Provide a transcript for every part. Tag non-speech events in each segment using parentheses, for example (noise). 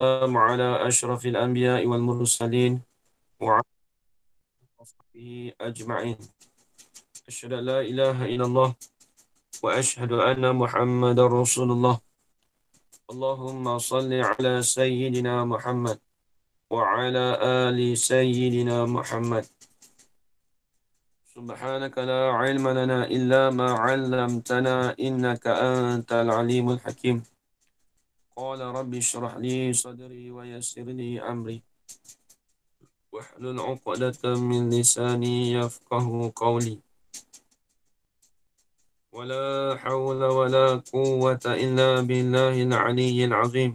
والسلام على أشرف الأنبياء والمرسلين وعلى وصحبه أجمعين أشهد أن لا إله إلا الله وأشهد أن محمد رسول الله اللهم صل على سيدنا محمد وعلى آل سيدنا محمد سبحانك لا علم لنا إلا ما علمتنا إنك أنت العليم الحكيم قال رب اشرح لي صدري ويسر لي أمري واحلل عقدة من لساني يفقه قولي ولا حول ولا قوة إلا بالله العلي العظيم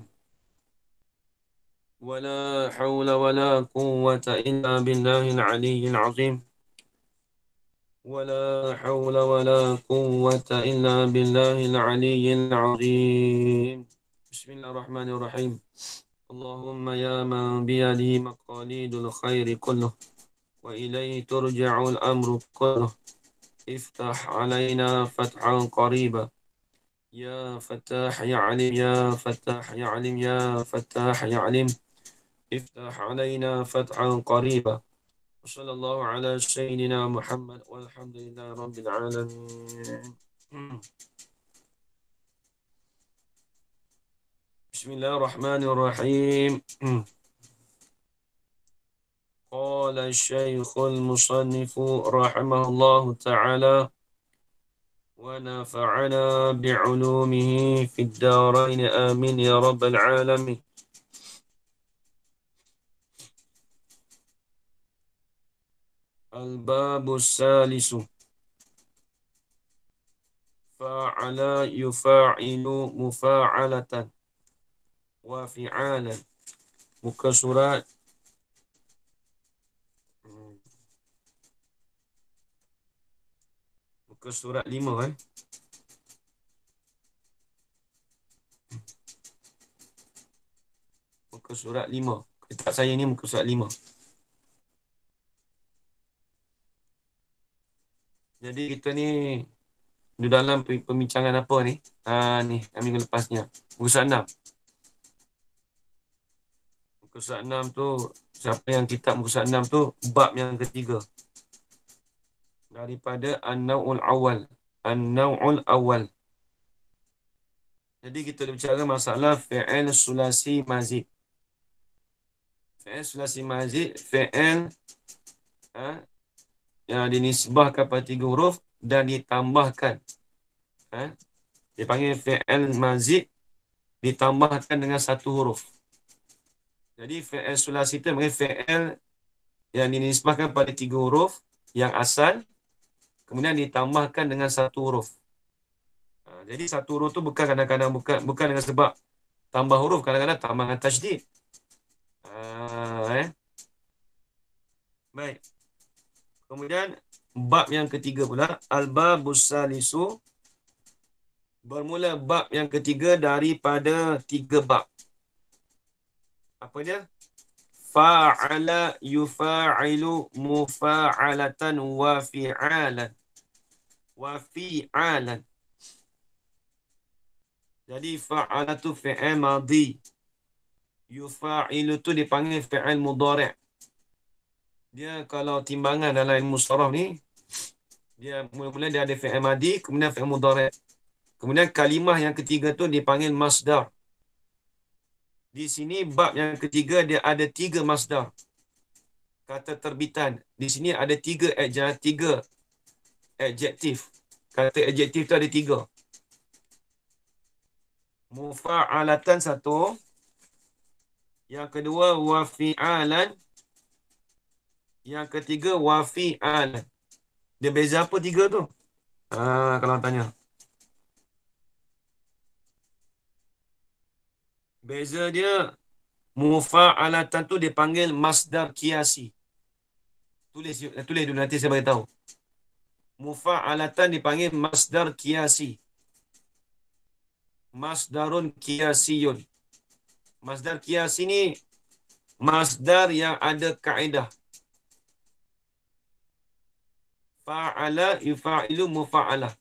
ولا حول ولا قوة إلا بالله العلي العظيم ولا حول ولا قوة إلا بالله العلي العظيم بسم الله الرحمن الرحيم اللهم يا من بيده مقاليد الخير كله وإليه ترجع الأمر كله افتح علينا فتحا قريبا يا فتاح يعلم يا فتاح يعلم يا فتاح يعلم افتح علينا فتحا قريبا وصلى الله على سيدنا محمد والحمد لله رب العالمين بسم الله الرحمن الرحيم قال الشيخ المصنف رحمه الله تعالى ونفعنا بعلومه في الدارين آمين يا رب العالمين الباب الثالث فعل يفاعل مفاعلة wa fi'ala muka surat hmm. muka surat 5 eh muka surat 5 kitab saya ni muka surat 5 jadi kita ni di dalam pembincangan apa ni? Ah ha, ni, kami lepasnya. Musa Muka surat 6 tu siapa yang kitab muka surat 6 tu bab yang ketiga. Daripada An-Naw'ul Awal. An-Naw'ul Awal. Jadi kita ada bicara masalah fi'il sulasi mazid. Fi'il sulasi mazid, fi'il ha, yang dinisbah kepada tiga huruf dan ditambahkan. Ha, dipanggil fi'il mazid ditambahkan dengan satu huruf. Jadi fi'il sulasi itu mungkin fi'il yang dinisbahkan pada tiga huruf yang asal kemudian ditambahkan dengan satu huruf. Ha, jadi satu huruf tu bukan kadang-kadang bukan bukan dengan sebab tambah huruf kadang-kadang tambah dengan tajdid. Ha, eh. Baik. Kemudian bab yang ketiga pula al-babus salisu bermula bab yang ketiga daripada tiga bab apa dia? Fa'ala yufa'ilu mufa'alatan wa fi'alan. Wa fi'alan. Jadi fa'ala tu fi'al madhi. Yufa'ilu tu dipanggil fi'al mudari'. Dia kalau timbangan dalam ilmu sarah ni, dia mula-mula dia ada fi'al kemudian fi'al Kemudian kalimah yang ketiga tu dipanggil masdar. Di sini bab yang ketiga dia ada tiga masdar. Kata terbitan. Di sini ada tiga adjektif. Tiga adjektif. Kata adjektif tu ada tiga. Mufa'alatan satu. Yang kedua wafi'alan. Yang ketiga wafi'alan. Dia beza apa tiga tu? Ah, kalau tanya. Beza dia mufa'alatan tu dipanggil masdar kiasi. Tulis eh, tulis dulu nanti saya beritahu tahu. Mufa'alatan dipanggil masdar kiasi. Masdarun kiasiyun. Masdar kiasi ni masdar yang ada kaedah. Fa'ala yufa'ilu mufa'alah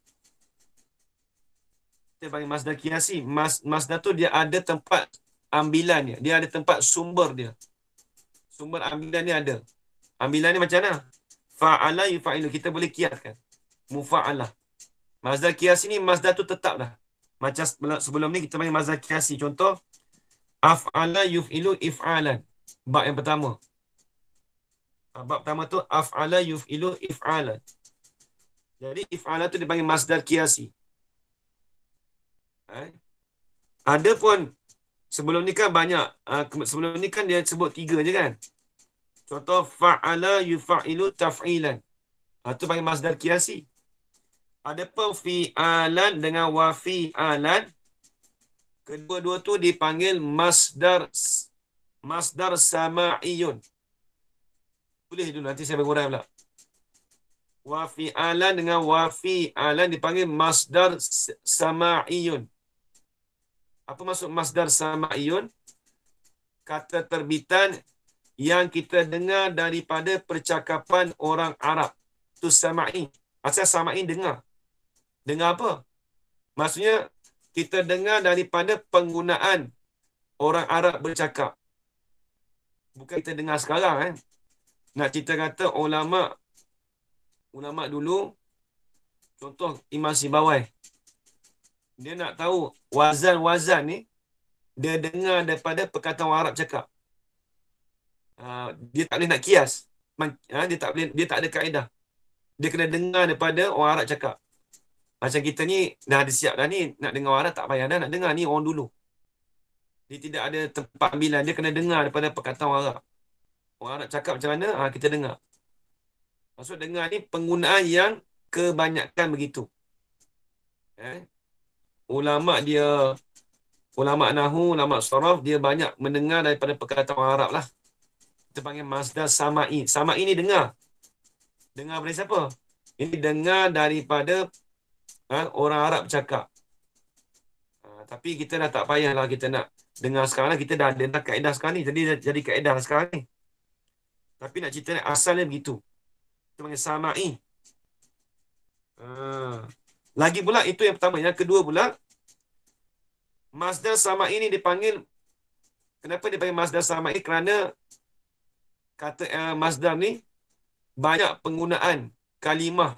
kita panggil masdar kiasi. Mas, masdar tu dia ada tempat ambilan dia. Dia ada tempat sumber dia. Sumber ambilan dia ada. Ambilan ni macam mana? Fa'ala yufa'ilu. Kita boleh kiaskan. Mufa'ala. Masdar kiasi ni masdar tu tetap dah. Macam sebelum ni kita panggil masdar kiasi. Contoh. Af'ala yuf'ilu if'alan. Bab yang pertama. Ah, bab pertama tu af'ala yuf'ilu if'alan. Jadi if'ala tu dipanggil masdar kiasi. Eh? Ada pun sebelum ni kan banyak. Uh, sebelum ni kan dia sebut tiga je kan. Contoh fa'ala yufa'ilu taf'ilan. Itu ah, panggil masdar kiasi. Ada pun fi'alan dengan wafi'alan. Kedua-dua tu dipanggil masdar masdar sama'iyun. Boleh dulu nanti saya berurai pula. Wafi'alan dengan wafi'alan dipanggil masdar sama'iyun. Apa maksud masdar sama'iyun? Kata terbitan yang kita dengar daripada percakapan orang Arab. Itu sama'i. Asal sama'i dengar. Dengar apa? Maksudnya, kita dengar daripada penggunaan orang Arab bercakap. Bukan kita dengar sekarang. Eh. Nak cerita kata ulama ulama dulu, contoh Imam Sibawai. Dia nak tahu wazan-wazan ni dia dengar daripada perkataan orang Arab cakap. Uh, dia tak boleh nak kias. Uh, dia tak boleh dia tak ada kaedah. Dia kena dengar daripada orang Arab cakap. Macam kita ni dah ada siap dah ni nak dengar orang Arab tak payah dah nak dengar ni orang dulu. Dia tidak ada tempat ambilan. Dia kena dengar daripada perkataan orang Arab. Orang Arab cakap macam mana, ha, kita dengar. Maksud dengar ni penggunaan yang kebanyakan begitu. Eh? ulama dia ulama nahu ulama sharaf dia banyak mendengar daripada perkataan Arab lah kita panggil masdar sama'i sama ini dengar dengar dari siapa ini dengar daripada ha, orang Arab cakap ha, tapi kita dah tak payah lah kita nak dengar sekarang lah. kita dah ada kaedah sekarang ni jadi jadi kaedah sekarang ni tapi nak cerita ni asalnya begitu kita panggil sama'i ha. Lagi pula itu yang pertama. Yang kedua pula, Masdar selama ini dipanggil, kenapa dipanggil Masdar selama ini? Kerana kata uh, eh, Mazda ni banyak penggunaan kalimah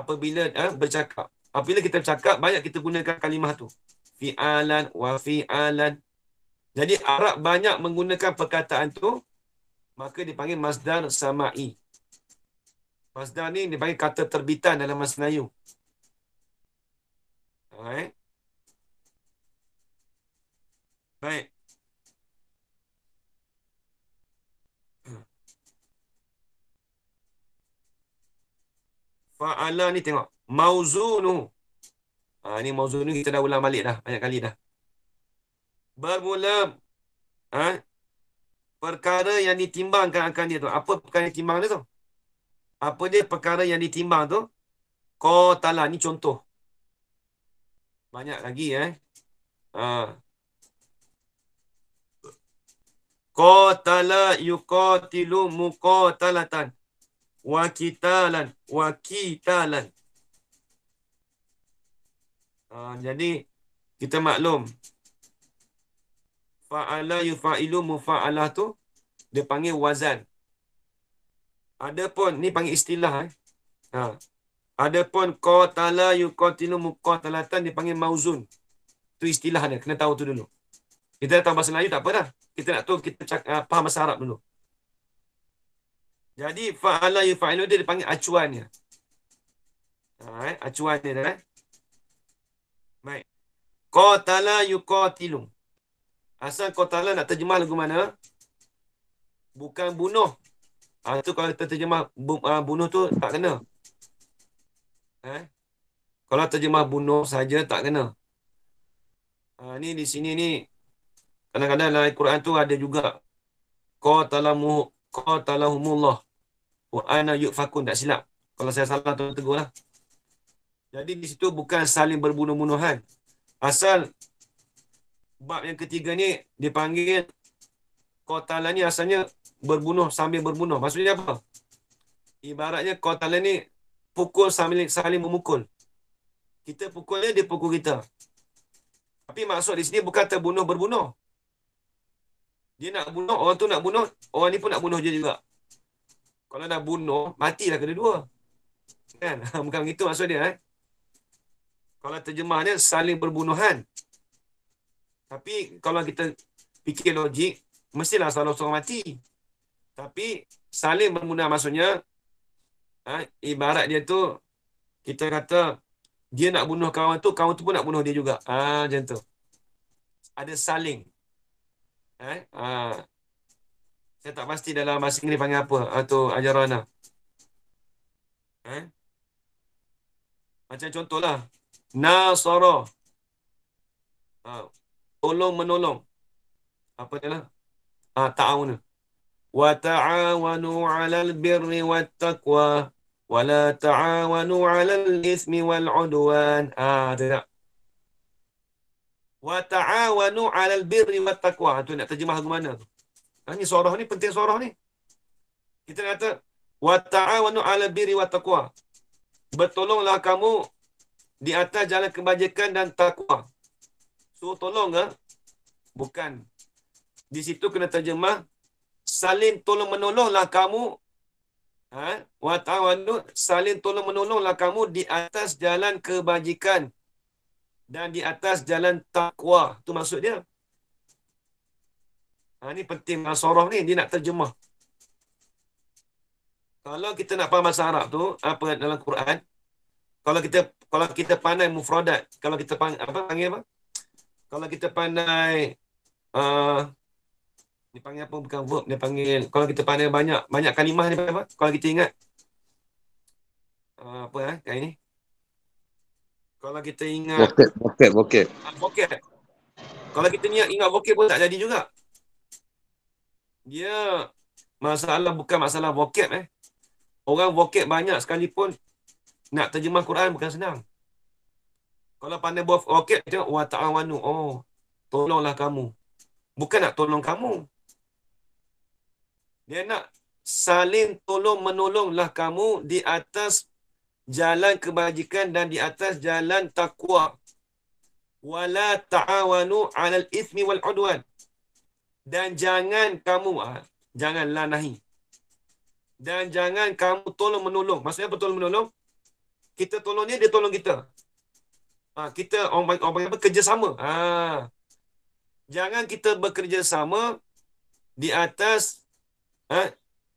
apabila uh, bercakap. Apabila kita bercakap, banyak kita gunakan kalimah tu. Fi'alan wa fi'alan. Jadi Arab banyak menggunakan perkataan tu, maka dipanggil Masdar Samai. Masdar ni dipanggil kata terbitan dalam masnayu. Okay. Baik. Fa'ala ni tengok. Mauzunu. Ha, ni mauzunu kita dah ulang balik dah. Banyak kali dah. Bermula. Ha? Perkara yang ditimbangkan akan dia tu. Apa perkara yang ditimbang dia tu? Apa dia perkara yang ditimbang tu? Kotala. Ni contoh. Banyak lagi eh. Ha. Qatala yuqatilu muqatalatan wa kitalan wa kitalan. Ha, jadi kita maklum fa'ala yufa'ilu mufa'alah tu dia panggil wazan. Adapun ni panggil istilah eh. Ha. Adapun qatala yuqatilu muqatalatan dipanggil mauzun. Itu istilah dia, kena tahu tu dulu. Kita tahu bahasa Melayu tak apa dah. Kita nak tahu kita cakap uh, faham bahasa Arab dulu. Jadi fa'ala yufa'ilu dia dipanggil acuannya. Ha, eh? acuannya dah. Eh? Baik. Qatala yuqatilu. Asal qatala nak terjemah lagu mana? Bukan bunuh. Ha, tu kalau kita terjemah ah, bunuh tu tak kena. Eh? Kalau terjemah bunuh saja tak kena. Ha, ni di sini ni kadang-kadang dalam Al-Quran tu ada juga qatalamu qatalahumullah wa fakun tak silap. Kalau saya salah tu tegurlah. Jadi di situ bukan saling berbunuh-bunuhan. Asal bab yang ketiga ni dipanggil qatalani asalnya berbunuh sambil berbunuh. Maksudnya apa? Ibaratnya qatalani pukul sambil saling memukul. Kita pukul dia, dia pukul kita. Tapi maksud di sini bukan terbunuh berbunuh. Dia nak bunuh, orang tu nak bunuh, orang ni pun nak bunuh dia juga. Kalau nak bunuh, matilah kena dua. Kan? (laughs) Bukan begitu maksud dia. Eh? Kalau terjemahnya saling berbunuhan. Tapi kalau kita fikir logik, mestilah salah seorang mati. Tapi saling berbunuh maksudnya ha, ibarat dia tu kita kata dia nak bunuh kawan tu kawan tu pun nak bunuh dia juga ha, macam tu ada saling ha, ha. saya tak pasti dalam bahasa Inggeris panggil apa atau ha, ajaran lah. ha? macam contohlah nasara ha. tolong menolong apa dia lah ha, ta'awun وتعاونوا على البر والتقوى ولا تعاونوا على الإثم والعدوان آدرا alal على البر والتقوى tu nak terjemah ke mana tu ha, ni surah ni penting surah ni kita kata وتعاونوا على البر والتقوى ah, bertolonglah kamu di atas jalan kebajikan dan takwa so tolong ke bukan di situ kena terjemah Salin tolong menolonglah kamu ha wa Salin tolong menolonglah kamu di atas jalan kebajikan dan di atas jalan takwa tu maksud dia ha ni penting nasarah ni dia nak terjemah kalau kita nak faham bahasa Arab tu apa dalam Quran kalau kita kalau kita pandai mufradat kalau kita pang, apa panggil apa kalau kita pandai uh, dia panggil apa? Bukan verb. Dia panggil, kalau kita panggil banyak, banyak kalimah ni, panggil apa? Kalau kita ingat. Uh, apa eh? Kali ni. Kalau kita ingat. Vocab, vocab, vocab. Ah, vocab. Kalau kita ingat, ingat vocab pun tak jadi juga. Dia, masalah bukan masalah vocab eh. Orang vocab banyak sekalipun nak terjemah Quran bukan senang. Kalau pandai buat vocab, dia tengok, wa ta'awanu. Oh, tolonglah kamu. Bukan nak tolong kamu. Dia nak saling tolong menolonglah kamu di atas jalan kebajikan dan di atas jalan takwa. Wala ta'awanu 'alal ithmi wal udwan. Dan jangan kamu ah, jangan lanahi. Dan jangan kamu tolong menolong. Maksudnya apa tolong menolong? Kita tolong dia, dia tolong kita. Ha, kita orang, orang apa kerjasama. Ha. Jangan kita bekerjasama di atas eh,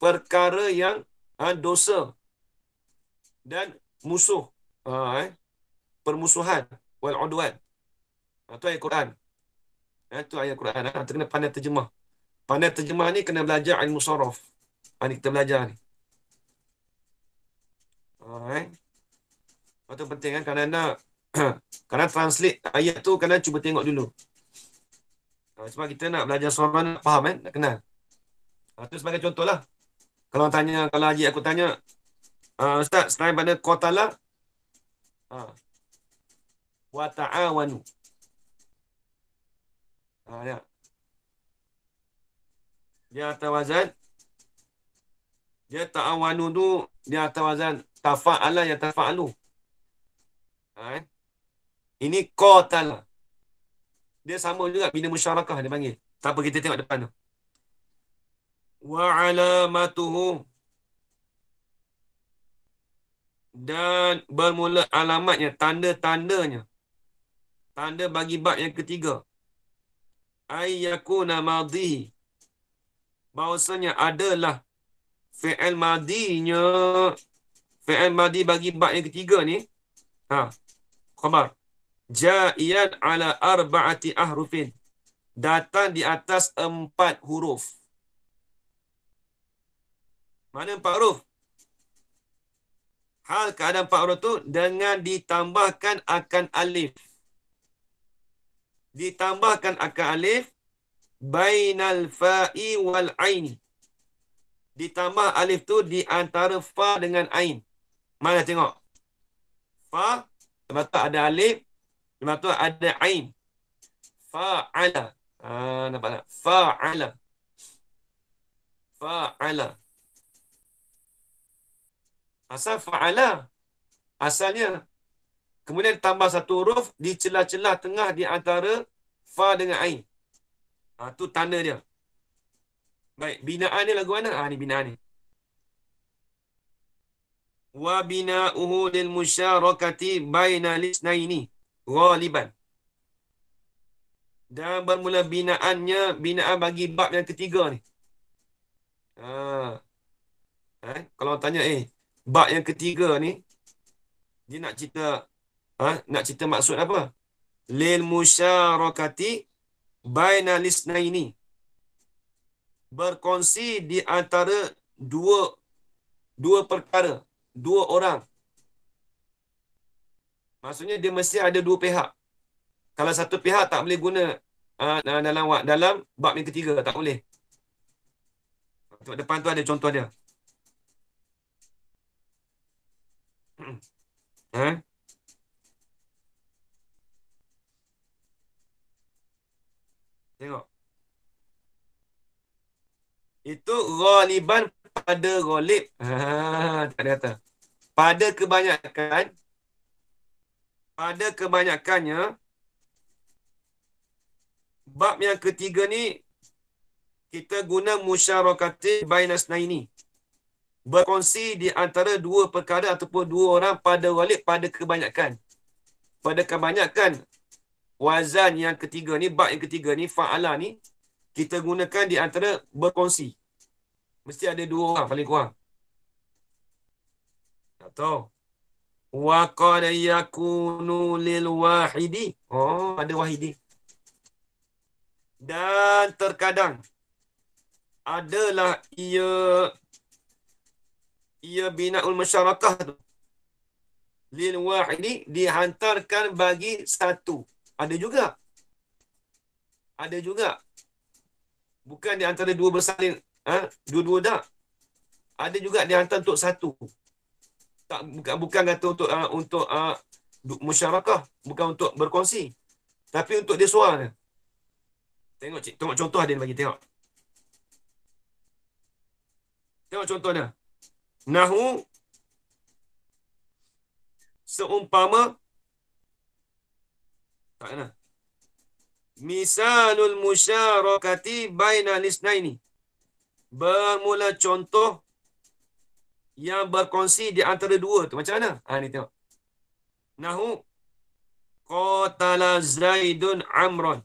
perkara yang eh, dosa dan musuh ha, eh, permusuhan wal udwan itu ayat Quran itu ayat Quran kita kena pandai terjemah pandai terjemah ni kena belajar ilmu sorof ini kita belajar ni Alright. Eh? Itu penting eh? kan kerana nak (clears throat) kerana translate ayat tu kerana cuba tengok dulu. Sebab kita nak belajar suara nak faham kan, nak kenal. Itu sebagai contoh lah, Kalau tanya, kalau Haji aku tanya, uh, Ustaz, selain pada Qatala, uh, ah, wataawanu, ta'awanu. Ah, ya. Dia atawazan, dia ta'awanu tu, dia atawazan, tafa'ala ya tafa'alu. Uh, eh? Ini Qatala. Dia sama juga bina musyarakah dia panggil. Tak apa kita tengok depan tu wa'alamatuhu dan bermula alamatnya, tanda-tandanya. Tanda bagi bab yang ketiga. Ayyakuna madhi. Bahasanya adalah fi'al madinya. Fi'al madi bagi bab yang ketiga ni. Ha. Khabar. Ja'iyan ala arba'ati ahrufin. Datang di atas empat huruf. Mana empat huruf? Hal keadaan empat huruf tu dengan ditambahkan akan alif. Ditambahkan akan alif bainal fa'i wal aini. Ditambah alif tu di antara fa dengan ain. Mana tengok? Fa, lepas tu ada alif, lepas tu ada ain. Fa'ala. Ah, nampak tak? Fa'ala. Fa'ala. Asal fa'ala. Asalnya. Kemudian tambah satu huruf di celah-celah tengah di antara fa dengan ain. Ha, tu tanda dia. Baik. Binaan ni lagu mana? Ha, ni binaan ni. Wa bina'uhu lil musyarakati baina lisnaini. Ghaliban. Dan bermula binaannya, binaan bagi bab yang ketiga ni. Ha. Eh, kalau tanya, eh, Bak yang ketiga ni dia nak cerita ha? nak cerita maksud apa lil musyarakati baina lisnaini berkongsi di antara dua dua perkara dua orang maksudnya dia mesti ada dua pihak kalau satu pihak tak boleh guna uh, dalam dalam bab yang ketiga tak boleh depan tu ada contoh dia Eh? Tengok. Itu goliban pada ghalib. Ha, tak ada kata. Pada kebanyakan pada kebanyakannya bab yang ketiga ni kita guna musyarakati bainasnaini. ini berkongsi di antara dua perkara ataupun dua orang pada walid pada kebanyakan. Pada kebanyakan wazan yang ketiga ni, bak yang ketiga ni, fa'ala ni, kita gunakan di antara berkongsi. Mesti ada dua orang paling kurang. Tak tahu. Wa qad yakunu lil wahidi. Oh, ada wahidi. Dan terkadang adalah ia ia binaul masyarakah tu lil wahidi dihantarkan bagi satu ada juga ada juga bukan di antara dua bersalin ha? dua-dua dah ada juga dihantar untuk satu tak bukan bukan kata untuk uh, untuk uh, musyarakah bukan untuk berkongsi tapi untuk dia seorang tengok cik tengok contoh dia bagi tengok tengok contoh dia nahu seumpama tak kena misalul musyarakati baina lisnaini bermula contoh yang berkongsi di antara dua tu macam mana ha ni tengok nahu qatala zaidun amran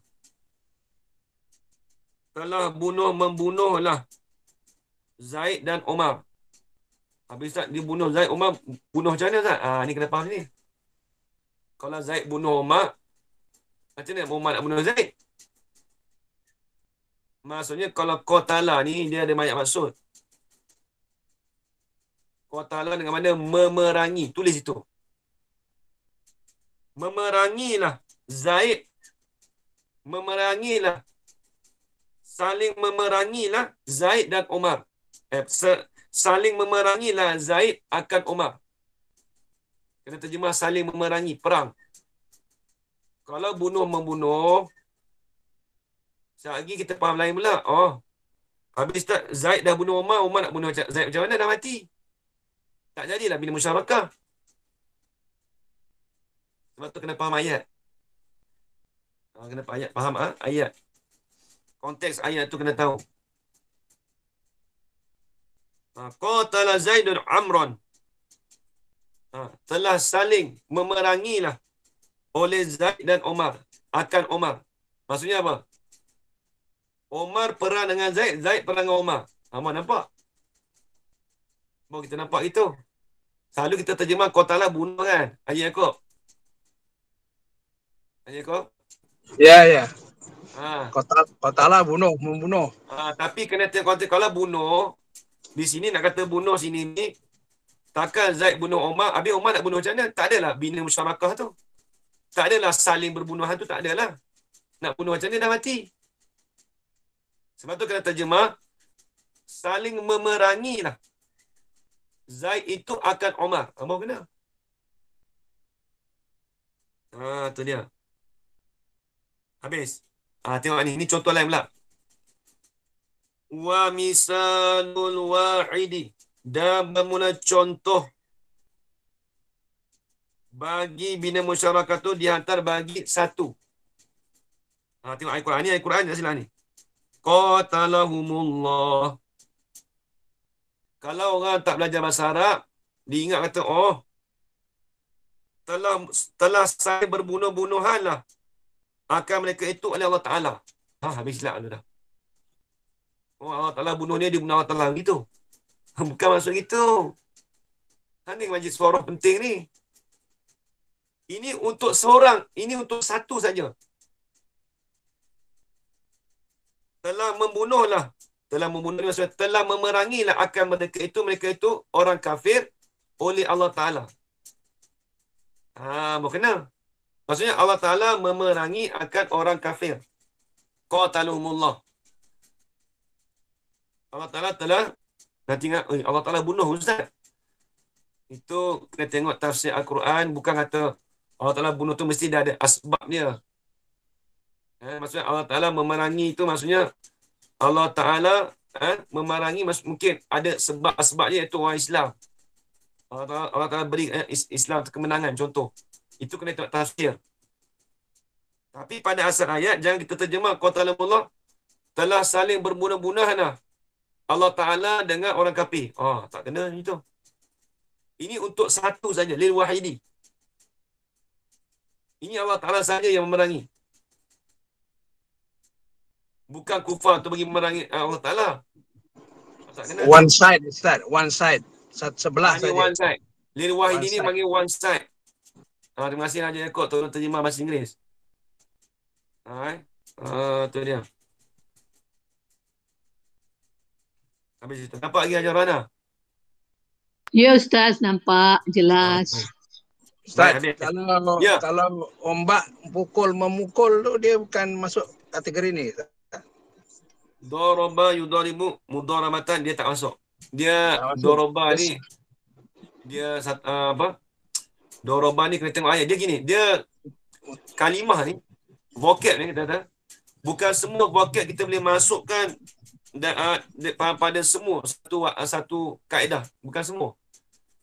telah bunuh membunuhlah Zaid dan Umar Habis Ustaz, dia bunuh Zaid Umar, bunuh macam mana Ustaz? Ha, ah, ni kena faham ni. Kalau Zaid bunuh Umar, macam mana Umar nak bunuh Zaid? Maksudnya kalau Qatala ni, dia ada banyak maksud. Qatala dengan mana? Memerangi. Tulis itu. Memerangilah Zaid. Memerangilah. Saling memerangilah Zaid dan Umar. Eh, saling memerangi lah, Zaid akan Umar. Kita terjemah saling memerangi, perang. Kalau bunuh-membunuh, sekejap kita paham lain pula. Oh, habis tak Zaid dah bunuh Umar, Umar nak bunuh Zaid macam mana dah mati? Tak jadilah bina musyarakah. Sebab tu kena paham ayat. Ah, kena paham ayat. paham ha? Ah, ayat. Konteks ayat tu kena tahu. Ha, qatala Zaidun Amran. Ha, telah saling memerangilah oleh Zaid dan Omar. Akan Omar. Maksudnya apa? Omar perang dengan Zaid. Zaid perang dengan Omar. Amar ha, nampak? Bawa kita nampak itu. Selalu kita terjemah Kota lah bunuh kan? Ayah Yaakob. ayah Yaakob. Ya, yeah, ya. Yeah. Ha. Kota, kota lah bunuh, membunuh. Ha, tapi kena tengok kota kalau bunuh, di sini nak kata bunuh sini ni takkan Zaid bunuh Omar habis Omar nak bunuh macam mana tak adalah bina musyarakah tu tak adalah saling berbunuhan tu tak adalah nak bunuh macam mana dah mati sebab tu kena terjemah saling memerangi lah Zaid itu akan Omar Omar kena Ah tu dia habis Ah tengok ni ni contoh lain pula wa misalul wahidi dan bermula contoh bagi bina masyarakat tu dihantar bagi satu. Ha, tengok ayat Quran ni, ayat Quran tak silap ni. Qatalahumullah. Kalau orang tak belajar bahasa Arab, dia kata, oh, telah telah saya berbunuh-bunuhan lah. Akan mereka itu oleh Allah Ta'ala. Ha, habis silap Oh, Allah Ta'ala bunuh dia, dia bunuh Allah Ta'ala begitu. (laughs) Bukan maksud itu. Kan ini majlis suara penting ni. Ini untuk seorang. Ini untuk satu saja. Telah membunuhlah. Telah membunuh maksudnya telah memerangilah akan mereka itu. Mereka itu orang kafir oleh Allah Ta'ala. Ha, berkenal. Maksudnya Allah Ta'ala memerangi akan orang kafir. Qatalumullah. Allah Ta'ala telah dah tinggal, eh, Allah Ta'ala bunuh Ustaz. Itu kena tengok tafsir Al-Quran, bukan kata Allah Ta'ala bunuh tu mesti dah ada asbab dia. Eh, maksudnya Allah Ta'ala memerangi itu maksudnya Allah Ta'ala eh, memerangi maksud, mungkin ada sebab-sebab dia iaitu orang Islam. Allah Ta'ala, Allah beri eh, Islam kemenangan contoh. Itu kena tengok tafsir. Tapi pada asal ayat, jangan kita terjemah Taala Allah telah saling berbunuh-bunuh. Nah. Allah Ta'ala dengan orang kafir. Oh, tak kena itu. Ini untuk satu saja. Lil wahidi. Ini Allah Ta'ala saja yang memerangi. Bukan kufar tu bagi memerangi ah, Allah Ta'ala. Ah, one side, Ustaz. One side. Sebelah saja. One side. Lil wahidi ni panggil one side. Ah, terima kasih Haji Yaakob. Tolong terjemah bahasa Inggeris. Hai. Ah, tu dia. Sampai situ. Nampak lagi ajar Rana? Lah? Ya Ustaz, nampak jelas. Ustaz, Ustaz kalau, ya. kalau ombak pukul memukul tu dia bukan masuk kategori ni. Doroba yudorimu mudoramatan dia tak masuk. Dia doroba ni dia uh, apa? Doroba ni kena tengok ayat. Dia gini, dia kalimah ni vokal ni kita kata bukan semua vokal kita boleh masukkan Ah, pada semua satu ah, satu kaedah bukan semua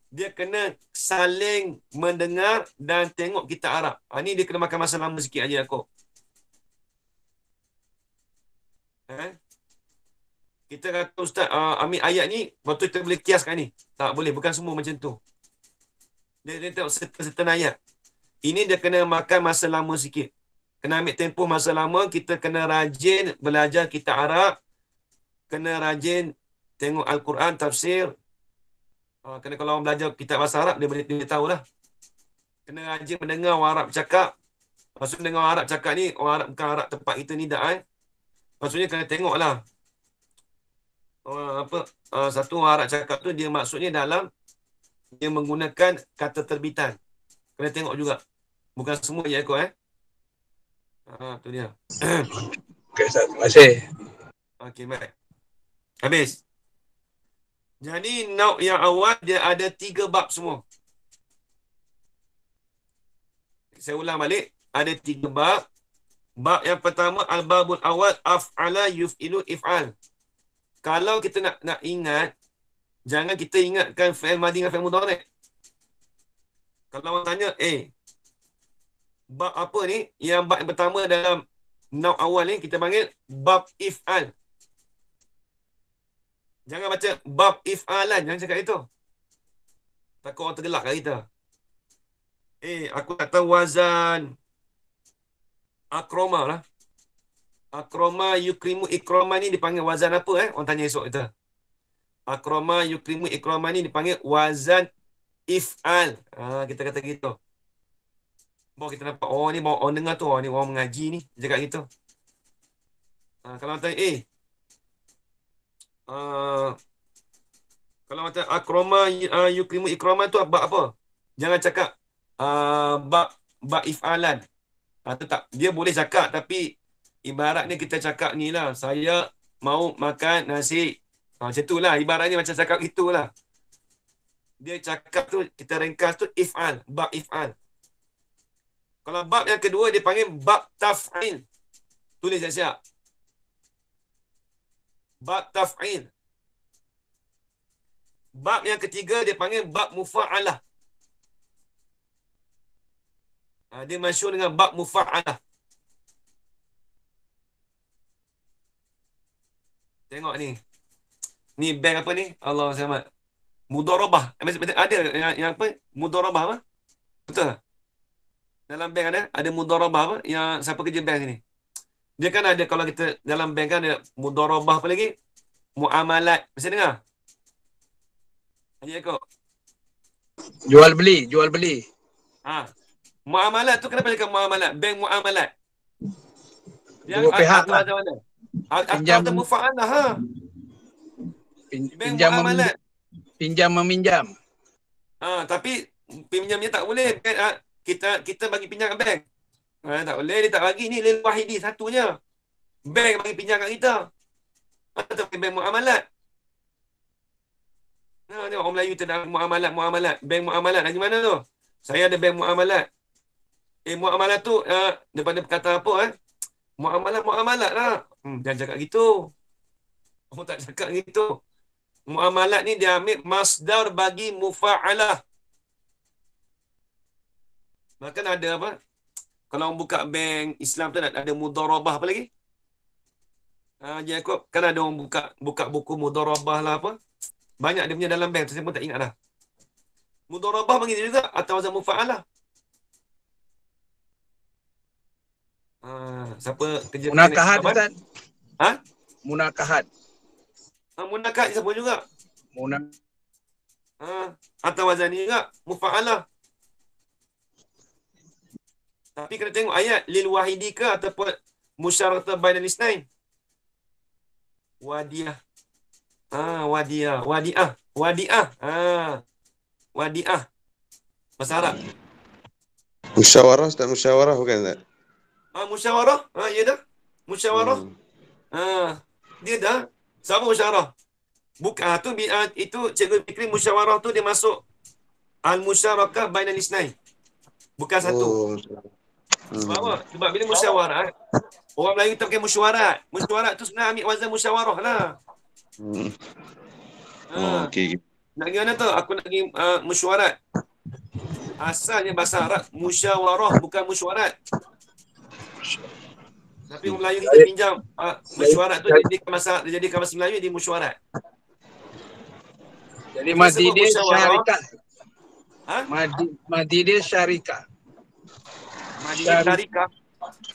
dia kena saling mendengar dan tengok kita Arab. Ha, ah, ini dia kena makan masa lama sikit aja aku. Eh? Kita kata ustaz uh, ambil ayat ni, waktu kita boleh kiaskan ni. Tak boleh, bukan semua macam tu. Dia, dia tengok setan ayat. Ini dia kena makan masa lama sikit. Kena ambil tempoh masa lama, kita kena rajin belajar kita Arab kena rajin tengok Al-Quran, tafsir. Uh, kena kalau orang belajar kitab bahasa Arab, dia boleh dia, dia Kena rajin mendengar orang Arab cakap. Maksudnya dengar orang Arab cakap ni, orang Arab bukan Arab tempat kita ni dah. Eh. Maksudnya kena tengoklah. Uh, apa, uh, satu orang Arab cakap tu, dia maksudnya dalam dia menggunakan kata terbitan. Kena tengok juga. Bukan semua je aku eh. Ha, tu dia. (coughs) Okey, terima kasih. Okey, baik. Habis. Jadi naud yang awal dia ada tiga bab semua. Saya ulang balik. Ada tiga bab. Bab yang pertama al-babul awal af'ala yuf'ilu if'al. Kalau kita nak nak ingat, jangan kita ingatkan fi'il madhi dengan fi'il mudhari'. Kalau orang tanya, eh, bab apa ni? Yang bab yang pertama dalam naud awal ni kita panggil bab if'al. Jangan baca bab if'alan. Jangan cakap itu. Takut orang tergelak kat kita. Eh, aku tak tahu wazan. Akroma lah. Akroma yukrimu ikroma ni dipanggil wazan apa eh? Orang tanya esok kita. Akroma yukrimu ikroma ni dipanggil wazan if'al. Ah, kita kata gitu. Bawa kita nampak. Oh, ni bawa orang dengar tu. Oh, ni orang mengaji ni. Dia cakap gitu. Ah, kalau orang tanya, eh, Ah, kalau macam akroma uh, ah, yukrimu ikroma tu bab apa? Jangan cakap ah, bab uh, bab ifalan. Atau uh, tak dia boleh cakap tapi ibarat ni kita cakap ni lah saya mau makan nasi. Ha, uh, macam tu lah. Ibaratnya macam cakap itulah. Dia cakap tu, kita ringkas tu if'al. Bab if'al. Kalau bab yang kedua, dia panggil bab taf'il. Tulis siap-siap bab taf'il. Bab yang ketiga dia panggil bab mufa'alah. Ah, dia masyur dengan bab mufa'alah. Tengok ni. Ni bank apa ni? Allah SWT. Mudarabah. Ada yang, yang apa? Mudarabah apa? Betul tak? Dalam bank ada? Ada mudarabah apa? Yang siapa kerja bank sini? Dia kan ada kalau kita dalam bank kan ada mudharabah apa lagi? Muamalat. Masih dengar? Haji Eko. Jual beli, jual beli. Ha. Muamalat tu kenapa dia kan muamalat? Bank muamalat. Yang Dua pihak Ada lah lah. mana? Pinjam, atau mufa'alah ha. Pinjam muamalat. Pinjam meminjam. Ha, tapi pinjamnya tak boleh. Ha, kita kita bagi pinjam ke bank. Ha, tak boleh, dia tak bagi ni lil wahidi satunya Bank bagi pinjam kat kita. Atau bank muamalat. Ha, ni orang Melayu tak muamalat, muamalat. Bank muamalat dari mana tu? Saya ada bank muamalat. Eh, muamalat tu, ha, depan dia kata apa eh? Muamalat, muamalat lah. Hmm, jangan cakap gitu. Orang tak cakap gitu. Muamalat ni dia ambil masdar bagi mufa'alah. Maka ada apa? Kalau orang buka bank Islam tu nak ada mudarabah apa lagi? Ha, uh, Jacob, kalau ada orang buka buka buku mudarabah lah apa? Banyak dia punya dalam bank, saya pun tak ingat lah. Mudarabah panggil dia juga atau wazan mufa'al lah. Uh, siapa kerja Munakahat Ustaz. Ha? Munakahat. Ha, Munakahat siapa juga? Munakahat. Ha, atau wazan ni juga, mufa'al lah. Tapi kena tengok ayat lil wahidi ke ataupun musyarata bainal isnain. Wadiah. Ah, wadiah, wadiah, wadiah. Ah. Wadiah. Bahasa Musyawarah tak musyawarah bukan tak? Ah, ha, musyawarah. Ah, ya dah. Musyawarah. Hmm. Ah, dia dah sama musyawarah. Bukan tu itu cikgu fikri musyawarah tu dia masuk al musyarakah bainal isnain. Bukan satu. Oh. Sebab apa? Hmm. Sebab bila musyawarah, (laughs) orang Melayu kita pakai musyawarah. Musyawarah tu sebenarnya ambil wazan musyawarah lah. Hmm. Ha. Oh, okay. Nak pergi mana tu? Aku nak pergi uh, musyawarah. Asalnya bahasa Arab, musyawarah bukan musyawarah. Tapi orang Melayu kita pinjam uh, musyawarah tu, jadi jadikan bahasa, dia jadikan bahasa Melayu, di musyawarah. Jadi Madinah syarikat. Ha? Madinah syarikat. Mahdi Syar- Tarikah.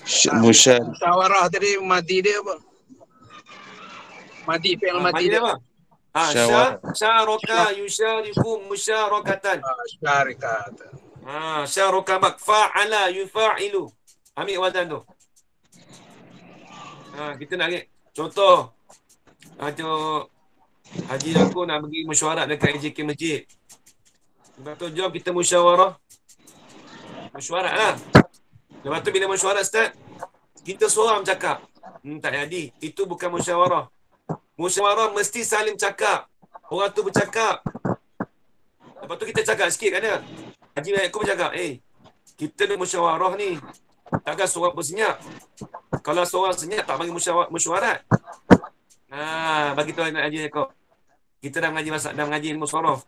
Sy- ah, Musyar. Syawarah tadi mati dia apa? Mati, fail ah, mati dia. apa? Ha, ah, Syawar. Syaraka yusyariku musyarakatan. Ah, Syarikatan. Ha, syaraka makfa'ala yufa'ilu. Ambil wazan tu. Ha, kita nak ambil. Contoh. Ada Haji aku nak pergi mesyuarat dekat AJK Masjid. Lepas tu jom kita musyawarah. Mesyuarat lah. Lepas tu bila mesyuarat Ustaz, kita seorang cakap. Hmm, tak jadi. Itu bukan musyawarah. Musyawarah mesti saling cakap. Orang tu bercakap. Lepas tu kita cakap sikit kan dia? Ya? Haji Mayatku bercakap, eh, kita ni musyawarah ni. Takkan seorang pun senyap. Kalau seorang senyap, tak bagi musyawarah. musyawarah. Ha, bagi tuan Haji Yaakob. Kita dah mengaji, masa, dah mengaji musyawarah.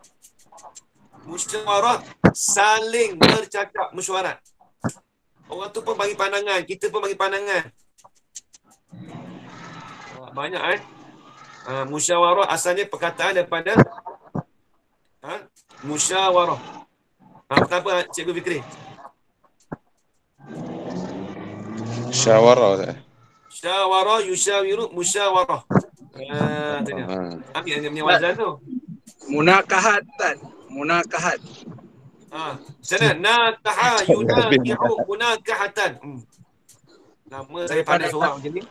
Musyawarah saling bercakap musyawarah. Orang tu pun bagi pandangan, kita pun bagi pandangan. Banyak eh. Uh, musyawarah asalnya perkataan daripada ha? musyawarah. Ha, kata apa Cikgu Fikri? Musyawarah. Eh? Musyawarah, yusyawiru musyawarah. Ha, ah, tanya. Ambil yang punya wajah tu. Munakahat, Munakahat sana nataha yunakihu munakahatan. Hmm. Nama saya pandai seorang macam ni.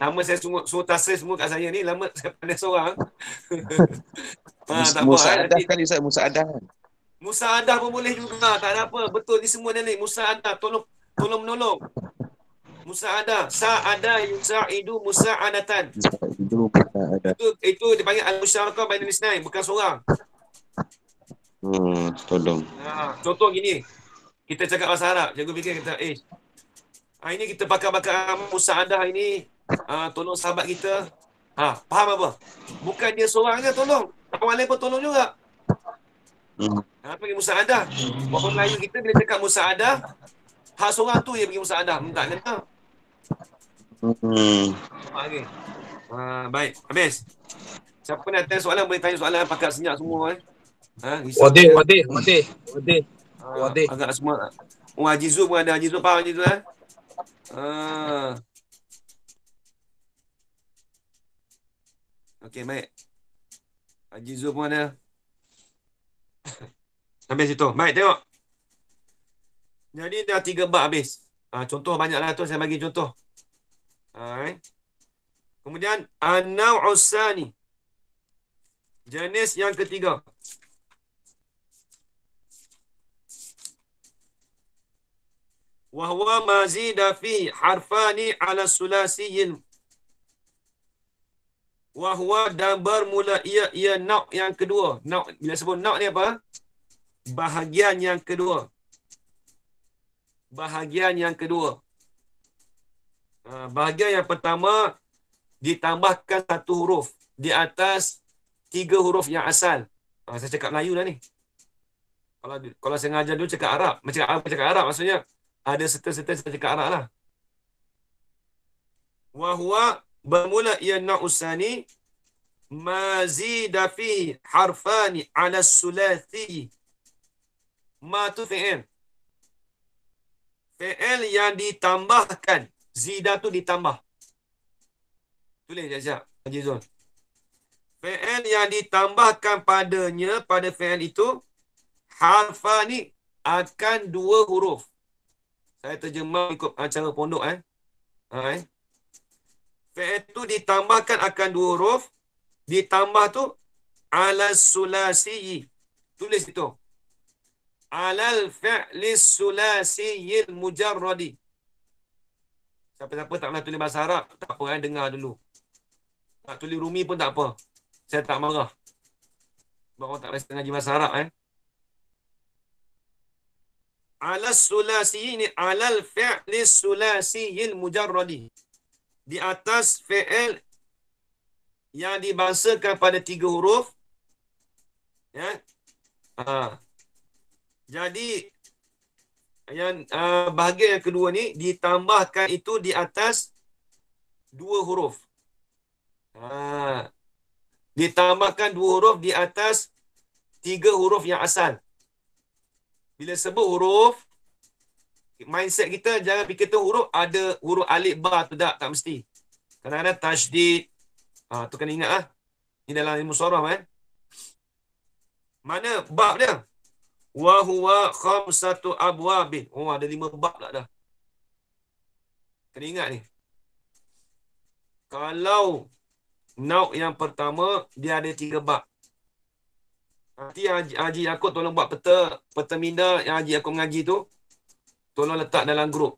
Nama saya semua suruh tasir semua kat saya ni lama saya pandai seorang. (laughs) ha, Musa apa, eh. Adah kan Ustaz Musa Adah kan. Musa Adah pun boleh juga tak ada apa. Betul ni semua ni Musa Adah tolong tolong menolong. Musa Adah sa ada yusaidu Musa Adatan. Itu itu dipanggil al-musyarakah bainal isnain bukan seorang. Oh, tolong. Ha, contoh gini. Kita cakap bahasa Arab. Cikgu fikir kata, eh, ha, ini kita pakai pakai Musa anda hari ini. Ha, tolong sahabat kita. Ha, faham apa? Bukan dia seorang je tolong. Kawan lain pun tolong juga. Hmm. Ha, pergi Musa anda. Buat kita bila cakap Musa anda, hak seorang tu dia pergi Musa anda. Tak kena. Hmm. Ha, okay. ha, baik. Habis. Siapa nak tanya soalan, boleh tanya soalan. pakai senyap semua. Eh. Ha, wadih, wadih, wadih, wadih. Ha, wadih. Agak semua. Oh, Haji Zul pun ada. Haji Zul faham Haji Zul, eh? Ha. Okey, baik. Haji Zul pun ada. Sampai situ. Baik, tengok. Jadi, dah tiga bab habis. Ha, contoh banyaklah tu. Saya bagi contoh. Ha, eh? Kemudian, An-Naw'usani. Jenis yang ketiga. Jenis yang ketiga. وهو ما fi harfani ala على الثلاثي وهو dan bermula ia ia nak yang kedua nak bila sebut nak ni apa bahagian yang kedua bahagian yang kedua ha, bahagian yang pertama ditambahkan satu huruf di atas tiga huruf yang asal ha, saya cakap Melayu dah ni kalau kalau sengaja dulu cakap Arab macam apa cakap Arab maksudnya ada serta-serta saya cakap Arab lah. Wahua bermula ia na'usani mazida fi harfani ala sulati. ma tu fi'il. Fi'il yang ditambahkan. Zida tu ditambah. Tulis je sekejap. Haji Zul. Fi'il yang ditambahkan padanya, pada fi'il itu, harfani akan dua huruf. Saya terjemah ikut ah, cara pondok eh. Ha, eh. Fa'il tu ditambahkan akan dua huruf. Ditambah tu alas sulasiyi. Tulis itu. Alal fa'lis sulasiyil mujarradi. Siapa-siapa tak pernah tulis bahasa Arab, tak apa eh, dengar dulu. Tak tulis rumi pun tak apa. Saya tak marah. Sebab orang tak pernah tengah bahasa Arab eh alas sulasi ini alal fi'li sulasiyil mujarradi di atas fi'il yang dibahasakan pada tiga huruf ya ha. jadi yang uh, bahagian yang kedua ni ditambahkan itu di atas dua huruf ha. ditambahkan dua huruf di atas tiga huruf yang asal bila sebut huruf mindset kita jangan fikir tu huruf ada huruf alif ba tu tak tak mesti kadang-kadang tajdid ah tu kena ingat ah ini dalam ilmu sorah kan eh. mana bab dia wa satu abu abin oh ada lima bab lah dah kena ingat ni kalau nau yang pertama dia ada tiga bab Nanti Haji, Haji Yaakob tolong buat peta, peta minda yang Haji Yaakob mengaji tu. Tolong letak dalam grup.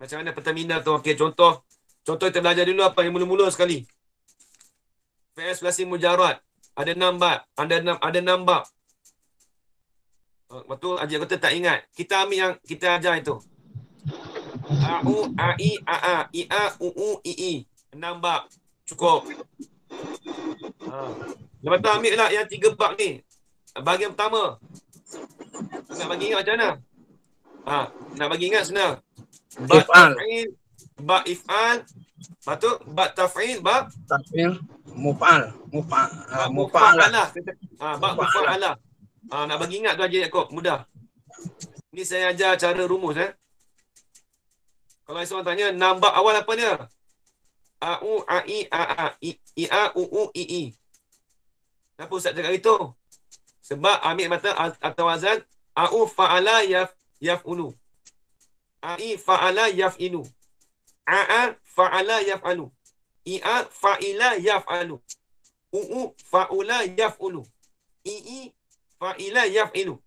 Macam mana peta minda tu. Okey, contoh. Contoh kita belajar dulu apa yang mula-mula sekali. PS Lasi Mujarat. Ada enam bab. Ada enam, ada enam bab. Lepas tu Haji Yaakob tak ingat. Kita ambil yang kita ajar itu. A, U, A, I, A, A. I, A, U, U, I, I. Enam bab. Cukup. Ha. Lepas tu ambil lah yang tiga bab ni. Bahagian pertama. Nak bagi ingat macam mana? Ha, nak bagi ingat sebenar. Bab ta'fil, bab if'al. Lepas tu, bab ta'fil, bab? Ta'fil, mupal, mupal, Mu'fal lah. lah. Ha, bab mu'fal lah. Ha, lah. ha, nak bagi ingat tu aja Yaakob. Mudah. Ni saya ajar cara rumus eh. Kalau esok tanya, nambah awal apa dia? a u a i a a i A-U-A-I-A-A-I-A-U-U-I-I. Kenapa Ustaz cakap itu? Sebab ambil mata atau azan A'u fa'ala yaf, yaf yaf'ulu A'i fa'ala yaf yaf'inu A'a fa'ala yaf yaf'alu I'a fa'ila yaf yaf'alu U'u fa'ula yaf yaf'ulu I'i fa'ila yaf yaf'ilu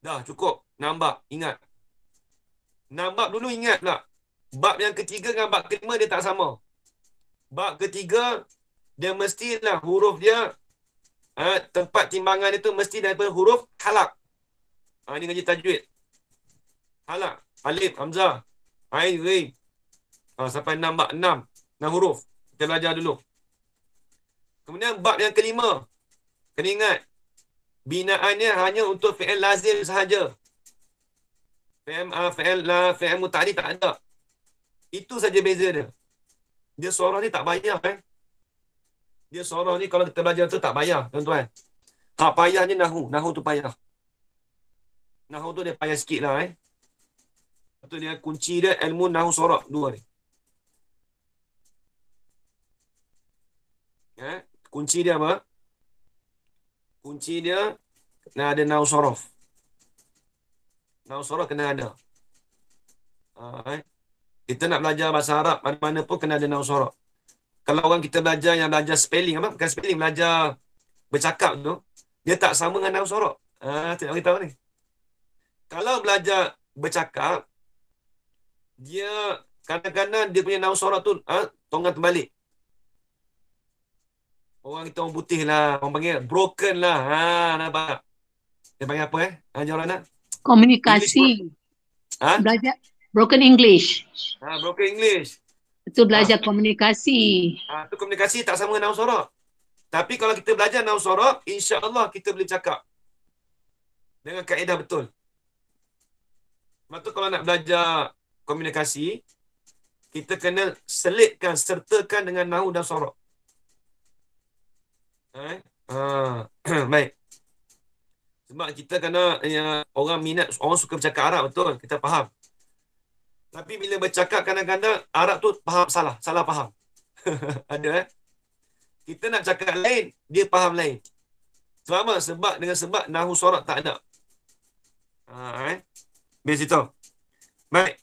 Dah cukup Nambak Ingat Nambak dulu ingat pula Bab yang ketiga dengan bab kelima dia tak sama Bab ketiga Dia mestilah huruf dia ha, tempat timbangan itu mesti daripada huruf halak. Ha, ini kaji tajwid. Halak. Alif, Hamzah, Ain, Rai. Ha, sampai enam bak. Enam. Enam huruf. Kita belajar dulu. Kemudian bab yang kelima. Kena ingat. Binaannya hanya untuk fi'il lazim sahaja. Fi'il uh, fi la, fi'il mutari tak ada. Itu saja beza dia. Dia suara ni tak bayar. Eh. Dia seorang ni kalau kita belajar tu tak payah, tuan-tuan. Tak payah ni Nahu. Nahu tu payah. Nahu tu dia payah sikit lah eh. Lepas tu dia kunci dia ilmu Nahu sorak dua ni. Eh? Kunci dia apa? Kunci dia kena ada Nahu sorof. Nahu sorof kena ada. Ha, eh? Kita nak belajar bahasa Arab mana-mana pun kena ada Nahu sorof kalau orang kita belajar yang belajar spelling apa bukan spelling belajar bercakap tu dia tak sama dengan nahwu sorok ah kita beritahu ni kalau belajar bercakap dia kadang-kadang dia punya nahwu sorok tu ah ha, terbalik orang kita orang putih lah orang panggil broken lah ha ah, nampak dia panggil apa eh ha, jawab nak komunikasi ha? belajar broken english ah broken english itu ah. belajar ha. komunikasi. Ha, ah, itu komunikasi tak sama dengan suara. Tapi kalau kita belajar naus insya-Allah kita boleh cakap dengan kaedah betul. Sebab tu kalau nak belajar komunikasi, kita kena selitkan, sertakan dengan nahu dan sorok. Eh? Ha. (clears throat) Baik. Sebab kita kena, ya, orang minat, orang suka bercakap Arab, betul? Kita faham. Tapi bila bercakap kadang-kadang Arab tu faham salah, salah faham. (laughs) Ada eh. Kita nak cakap lain, dia faham lain. Selama sebab dengan sebab nahu sorak tak ada. Ha, eh. Biar cerita. Baik.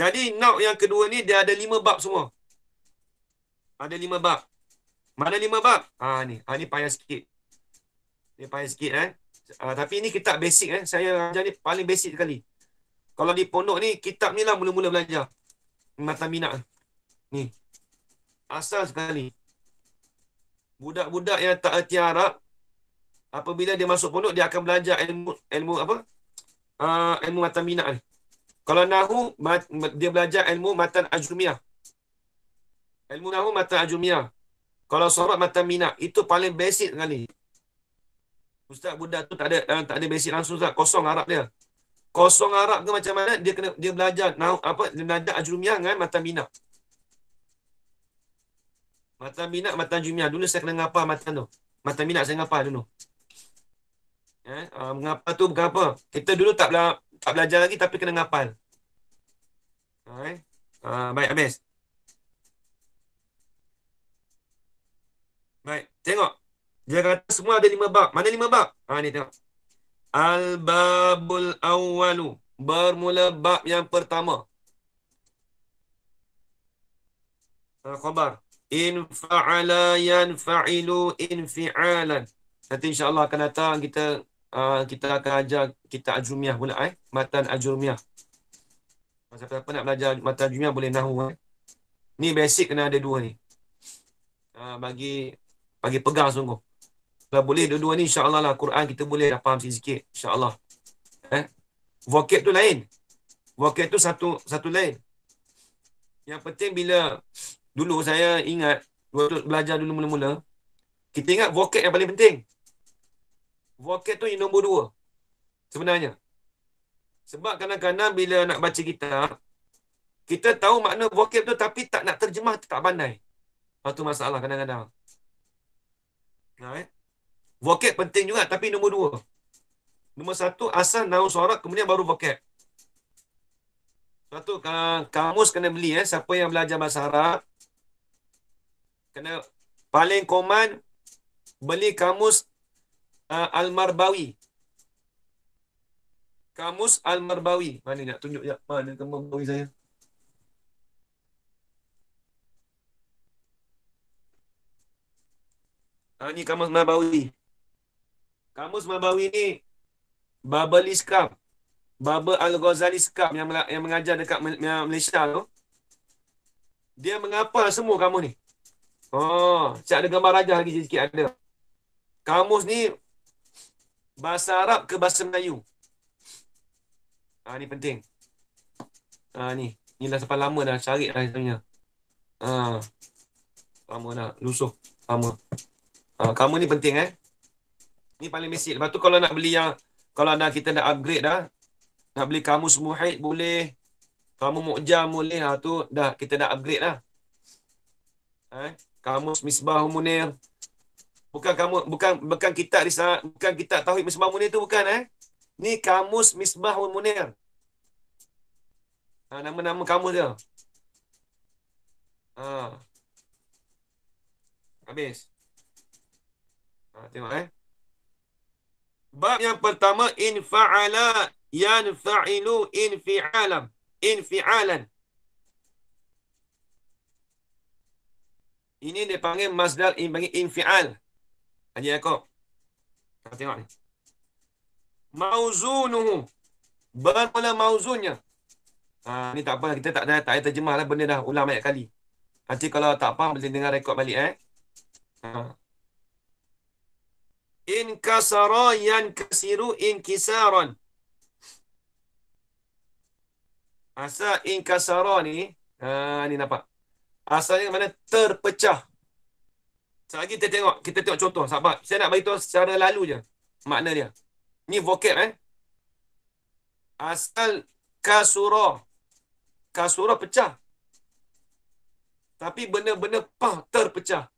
Jadi naut yang kedua ni dia ada lima bab semua. Ada lima bab. Mana lima bab? Ha, ni. Ha, ni payah sikit. Ni payah sikit eh. Ha, tapi ni kitab basic eh. Saya ajar ni paling basic sekali. Kalau di pondok ni, kitab ni lah mula-mula belajar. Mata minat. Ni. Asal sekali. Budak-budak yang tak erti Arab, apabila dia masuk pondok, dia akan belajar ilmu ilmu apa? Uh, ilmu mata minat ni. Kalau Nahu, dia belajar ilmu matan ajumiyah. Ilmu Nahu, matan ajumiyah. Kalau sorat, matan minat. Itu paling basic sekali. Ustaz budak tu tak ada eh, tak ada basic langsung Ustaz. Kosong Arab dia kosong Arab ke macam mana dia kena dia belajar nah, apa dia belajar ajrumiyah dengan mata mina mata mina mata ajrumiyah dulu saya kena ngapa mata tu mata mina saya ngapa dulu ya, eh uh, mengapa tu bukan kita dulu tak bela tak belajar lagi tapi kena ngapal okay. Ha, uh, eh. ha, baik habis baik tengok dia kata semua ada lima bab mana lima bab ha ni tengok Al-babul awwalu bermula bab yang pertama. Khabar in fa'ala yanfa'ilu infi'alan. Nanti insya-Allah akan datang kita uh, kita akan ajar kita ajrumiyah pula eh matan ajrumiyah. Masa siapa nak belajar matan ajrumiyah boleh nahu eh. Ni basic kena ada dua ni. Uh, bagi bagi pegang sungguh. Kalau boleh dua-dua ni insyaAllah lah Quran kita boleh dah faham sikit-sikit insyaAllah. Eh? Vokat tu lain. Vokat tu satu satu lain. Yang penting bila dulu saya ingat belajar dulu mula-mula kita ingat vokat yang paling penting. Vokat tu yang nombor dua. Sebenarnya. Sebab kadang-kadang bila nak baca kita, kita tahu makna vokat tu tapi tak nak terjemah tak pandai. Satu masalah kadang-kadang. Nah, eh? Vokab penting juga tapi nombor dua. Nombor satu, asal naun suara kemudian baru vokab. Satu, kamus kena beli. Eh. Siapa yang belajar bahasa Arab, kena paling koman beli kamus uh, Al-Marbawi. Kamus Al-Marbawi. Mana nak tunjuk ya? Mana ah, kamus Al-Marbawi saya? Ini kamus Al-Marbawi. Kamus Mabawi ni Babali Skam Baba Al-Ghazali Skam yang, yang mengajar dekat Malaysia tu Dia mengapa semua kamus ni Oh, cak ada gambar rajah lagi sikit ada. Kamus ni bahasa Arab ke bahasa Melayu. Ah ha, ni penting. Ah ha, ni, ni dah sampai lama dah cari dah sebenarnya. Ah. Ha, lama dah lusuh, lama. ha, kamu ni penting eh. Ni paling basic. Lepas tu kalau nak beli yang kalau nak kita nak upgrade dah, nak beli kamus muhaid boleh. Kamu mukjam boleh. Ha tu dah kita nak upgrade dah. Ha? Eh? misbah munir. Bukan kamu bukan bukan kita risalah, bukan kita tauhid misbah munir tu bukan eh. Ni kamus misbah munir. Ha, nama-nama kamu dia. Ha. Habis. Ha, tengok eh. Bab yang pertama in fa'ala yanfa'ilu in fi'alam. In fi'alan. Ini dia panggil masdar in panggil in fi'al. Haji Yaakob. Kau tengok ni. Mauzunuhu. Bermula mauzunnya. Ha, ni tak apa. Kita tak ada tak ada terjemah lah. Benda dah ulang banyak kali. Nanti kalau tak apa boleh dengar rekod balik eh. Ha in kasara yan kasiru in kisaran. Asal in kasara ni, ha, ni nampak. Asalnya mana terpecah. Sekejap kita tengok, kita tengok contoh sahabat. Saya nak beritahu secara lalu je makna dia. Ni vocab eh. Asal kasura. Kasura pecah. Tapi benda-benda pah terpecah.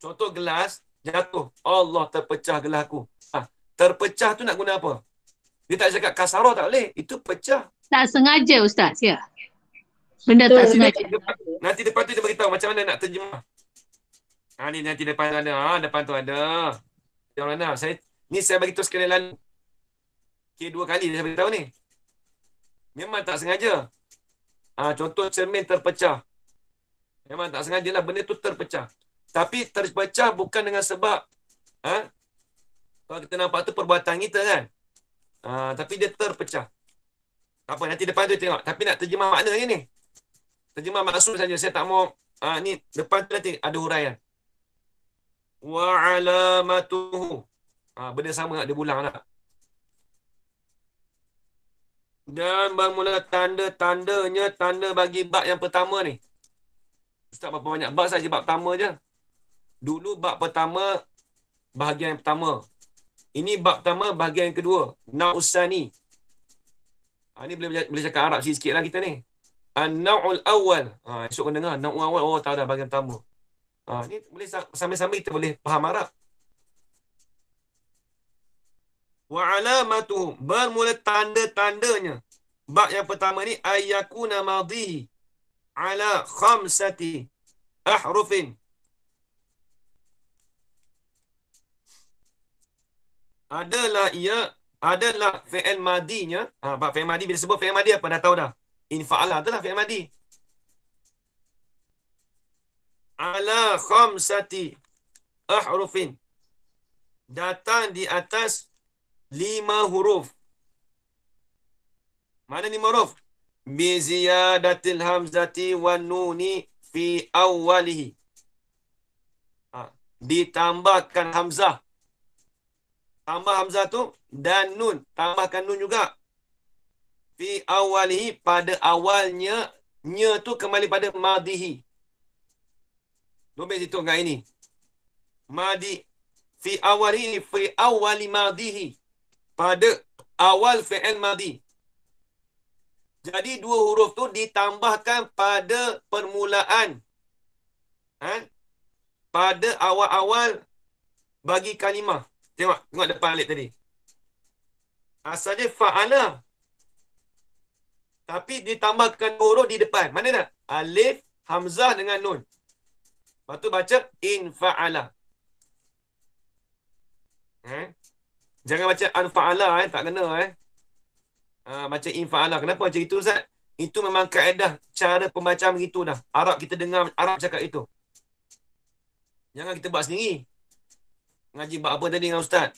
Contoh gelas, jatuh. Allah terpecah gelahku. Ha, terpecah tu nak guna apa? Dia tak cakap kasarah tak boleh. Itu pecah. Tak sengaja Ustaz. Ya. Benda tak nanti sengaja. Depan, nanti depan tu dia beritahu macam mana nak terjemah. Ha, ni nanti depan tu ada. Ha, depan tu ada. Ya Allah, saya, ni saya beritahu sekali lalu. Okay, dua kali saya beritahu ni. Memang tak sengaja. Ha, contoh cermin terpecah. Memang tak sengaja lah benda tu terpecah. Tapi terpecah bukan dengan sebab ha? Kalau kita nampak tu perbuatan kita kan ha, Tapi dia terpecah Tak apa nanti depan tu tengok Tapi nak terjemah makna ni ni Terjemah maksud saja Saya tak mau ha, Ni depan tu nanti ada huraian Wa alamatuhu ha, Benda sama nak dia bulang lah dan bermula tanda-tandanya tanda bagi bab yang pertama ni. Ustaz berapa banyak bab saja bab pertama je dulu bab pertama bahagian pertama. Ini bab pertama bahagian kedua. Nausani. Ha, ini boleh, boleh cakap Arab sikit lah kita ni. Ha, nau'ul awal. Ha, esok kena dengar. Nau'ul awal. Oh, tahu dah bahagian pertama. Ha, ini boleh sama-sama kita boleh faham Arab. Wa alamatuhum. Bermula tanda-tandanya. Bab yang pertama ni. Ayyakuna madihi. Ala khamsati. Ahrufin. adalah ia adalah fi'il madinya. Ah, ha, fi'il madi bila sebut fi'il madi apa dah tahu dah. Infa'ala adalah fi'il madi. Ala khamsati ahrufin. Datang di atas lima huruf. Mana lima huruf? Bi ziyadatil hamzati wa nuni fi awwalihi. Ha, ditambahkan hamzah Tambah Hamzah tu. Dan Nun. Tambahkan Nun juga. Fi awalihi. Pada awalnya. Nya tu kembali pada madihi. Lepas itu kat ini. Madi. Fi awalihi. Fi awali madihi. Pada awal fi'al madi. Jadi dua huruf tu ditambahkan pada permulaan. Ha? Pada awal-awal bagi kalimah. Tengok, tengok depan alif tadi. Asal dia fa'ala. Tapi ditambahkan huruf di depan. Mana nak? Alif, Hamzah dengan Nun. Lepas tu baca infa'ala. Eh? Jangan baca anfa'ala. Eh? Tak kena. Eh? Uh, ha, macam infa'ala. Kenapa macam itu Ustaz? Itu memang kaedah cara pembacaan begitu dah. Arab kita dengar Arab cakap itu. Jangan kita buat sendiri ngaji bab apa tadi dengan ustaz?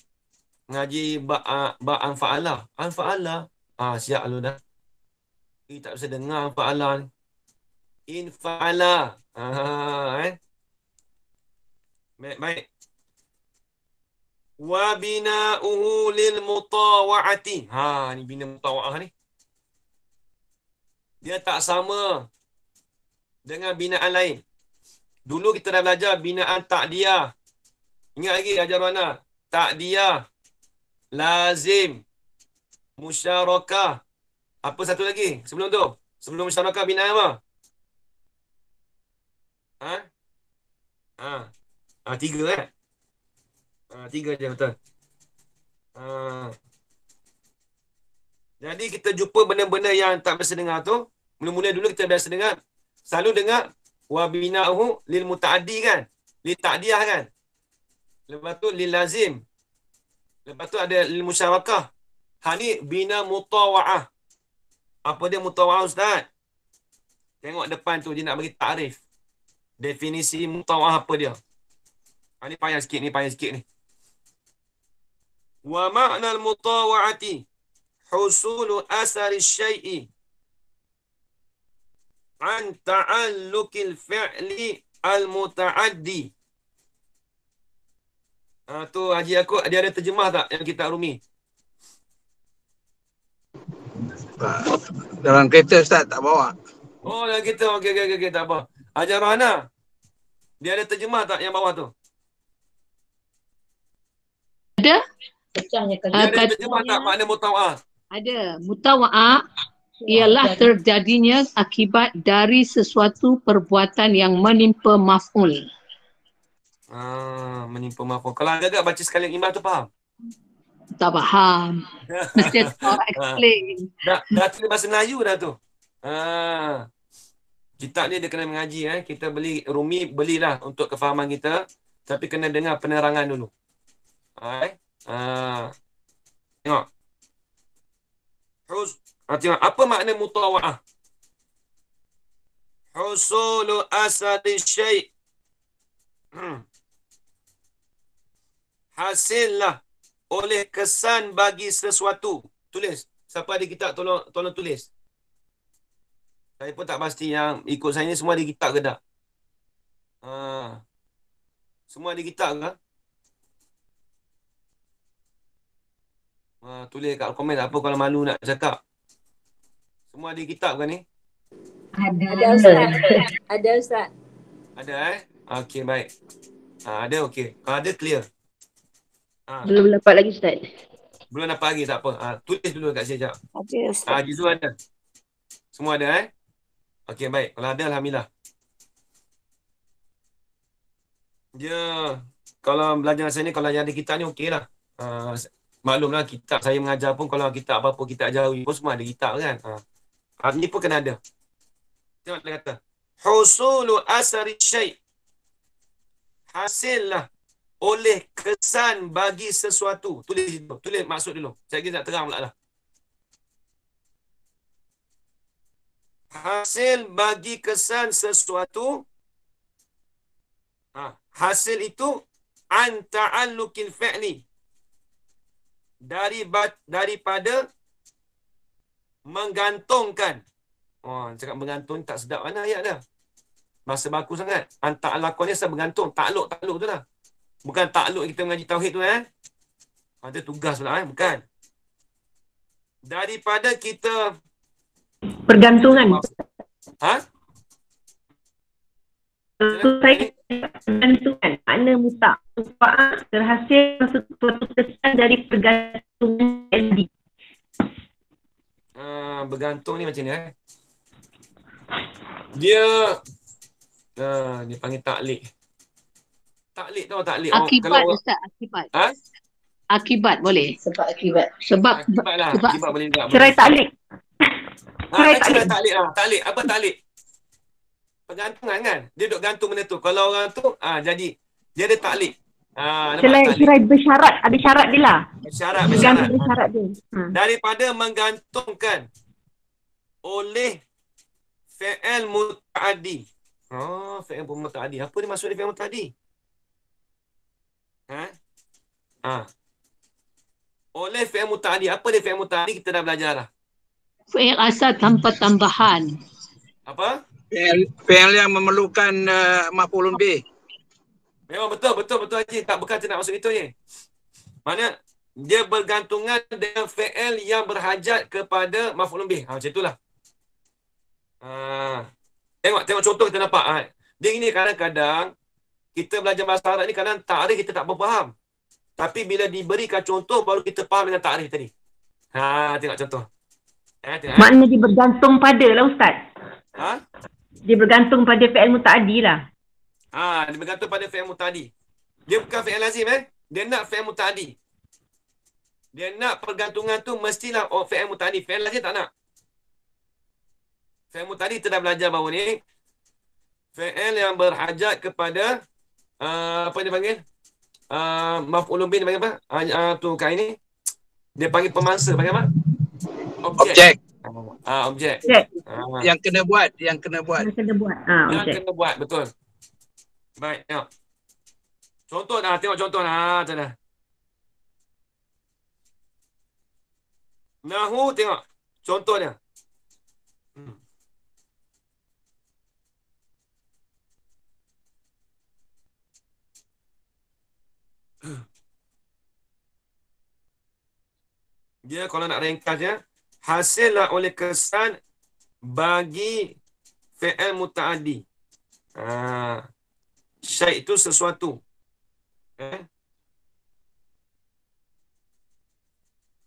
Ngaji bab uh, bab anfa'alah. Anfa'alah. Ah siap lu dah. Ni tak bisa dengar anfa'alah ni. Infa'alah. Ha eh. Baik, baik. Wa bina'uhu lil mutawa'ati. Ha ni bina mutawa'ah ni. Dia tak sama dengan binaan lain. Dulu kita dah belajar binaan takdiah. Ingat lagi ajar mana? Takdiah. Lazim. Musyarakah. Apa satu lagi sebelum tu? Sebelum musyarakah bina apa? Ha? Ha. Ha, tiga eh. Ha, tiga je betul. Ha. Jadi kita jumpa benda-benda yang tak biasa dengar tu. Mula-mula dulu kita biasa dengar. Selalu dengar. Wabina'uhu lil muta'adi kan? Lil ta'diah kan? Lepas tu lil lazim. Lepas tu ada lil musyarakah. Ha ni bina mutawaah. Apa dia mutawaah ustaz? Tengok depan tu dia nak bagi tarif. Definisi mutawaah apa dia? Ha ni payah sikit ni, payah sikit ni. Wa ma'na al mutawaati husulu asari syai'i an ta'alluqil fi'li al mutaaddi Uh, tu Haji Yaakob, dia ada terjemah tak yang kita rumi? Dalam kereta Ustaz, tak bawa. Oh, dalam kereta. Okey, okey, okey. Tak apa. Haji Rohana, dia ada terjemah tak yang bawah tu? Ada. Dia ada terjemah tak makna mutawah? Ada. Mutawah ialah terjadinya akibat dari sesuatu perbuatan yang menimpa maf'ul. Ah, menimpa mafum. Kalau anda agak baca sekali imbah tu faham? Tak faham. (laughs) Mesti ada ah. explain. Dah, dah tulis bahasa Melayu dah tu. Ah. Kitab ni dia kena mengaji. Eh. Kita beli rumi, belilah untuk kefahaman kita. Tapi kena dengar penerangan dulu. Okay. Ah. Tengok. Terus. Ah, tengok. Apa makna mutawa'ah? Husulu asadi syait. Hmm hasillah oleh kesan bagi sesuatu. Tulis. Siapa ada kitab tolong tolong tulis. Saya pun tak pasti yang ikut saya ni semua ada kitab ke tak. Ha. Semua ada kitab ke? Ha, tulis kat komen apa kalau malu nak cakap. Semua ada kitab ke ni? Ada. Ada Ustaz. Ada Ustaz. Ada eh? Okey baik. Ha, ada okey. Kalau ada clear. Ah. Belum dapat lagi Ustaz. Belum dapat lagi tak apa. Ha, tulis dulu kat sini sekejap. Okey Ustaz. Ha, ada. Semua ada eh. Okey baik. Kalau ada Alhamdulillah. Ya. Kalau belajar saya ni, kalau yang ada kitab ni okey lah. Ha, maklumlah kitab saya mengajar pun kalau kita apa-apa kita ajar pun semua ada kitab kan. Ha. Ini pun kena ada. Tengok dia kata. Husulu asari syait. lah oleh kesan bagi sesuatu. Tulis dulu. Tulis maksud dulu. Saya kira nak terang pula lah. Hasil bagi kesan sesuatu. Ha, hasil itu. Anta'allukin fi'li. Dari, daripada menggantungkan. Oh, cakap menggantung tak sedap mana ayat dah. Masa baku sangat. Anta'allakun ni saya bergantung. Takluk-takluk tu lah. Bukan takluk kita mengaji tauhid tu eh. Ada ah, tugas pula eh, bukan. Daripada kita pergantungan. Ha? Selesai pergantungan. Makna muta. Tupa'ah terhasil suatu kesan dari pergantungan LD. Uh, ah, bergantung ni macam ni eh. Dia uh, dia panggil taklik taklid tau taklid akibat oh, ustaz akibat ha? akibat boleh sebab akibat sebab akibat, lah. sebab akibat boleh juga cerai taklid ha, cerai ha, taklid taklid lah taklid apa taklid pergantungan kan dia duk gantung benda tu kalau orang tu ah ha, jadi dia ada taklid Ha, cerai, cerai bersyarat, ada syarat dia lah Bersyarat, bersyarat, bersyarat dia. Ha. Daripada menggantungkan Oleh Fa'al muta'adi Oh, ha, fa'al muta'adi Apa dia maksud dia fa'al Ha? Ha. Oleh fi'il muta'adi. Apa dia fi'il muta'adi kita dah belajar dah. Fi'il asal tanpa tambahan. Apa? Fi'il yang memerlukan uh, maful lebih. Memang betul, betul, betul Haji. Tak bukan saya nak maksud itu ni. Maksudnya, dia bergantungan dengan fi'il yang berhajat kepada maful lebih. Ha, macam itulah. Ha. Tengok, tengok contoh kita nampak. Ha. Dia ini kadang-kadang, kita belajar bahasa Arab ni kadang tarikh kita tak faham. Tapi bila diberikan contoh baru kita faham dengan tarikh tadi. Ha tengok contoh. Ha tengok. Eh. Makna dia bergantung padalah ustaz. Ha? Dia bergantung pada fi'il mutaaddi lah. Ha dia bergantung pada fi'il mutaaddi. Dia bukan fi'il lazim eh. Dia nak fi'il mutaaddi. Dia nak pergantungan tu mestilah oh, fi'il mutaaddi. Fi'il lazim tak nak. Fi'il mutaaddi kita dah belajar baru ni. Fi'il yang berhajat kepada Ah, apa dia panggil? Uh, ah, Maaf Ulum bin, panggil apa? Uh, uh, tu kain ni. Dia panggil pemangsa, panggil apa? Objek. objek. Ah, objek. objek. Ah. Yang kena buat, yang kena buat. Yang kena buat. Ah, yang kena buat, betul. Baik, tengok. Contoh dah, tengok contoh dah. Macam dah. Nahu, tengok. Contohnya. Hmm. (clears throat) Dia kalau nak ringkasnya, hasillah oleh kesan bagi fi'il muta'adi. Ha. Syai itu sesuatu. Eh?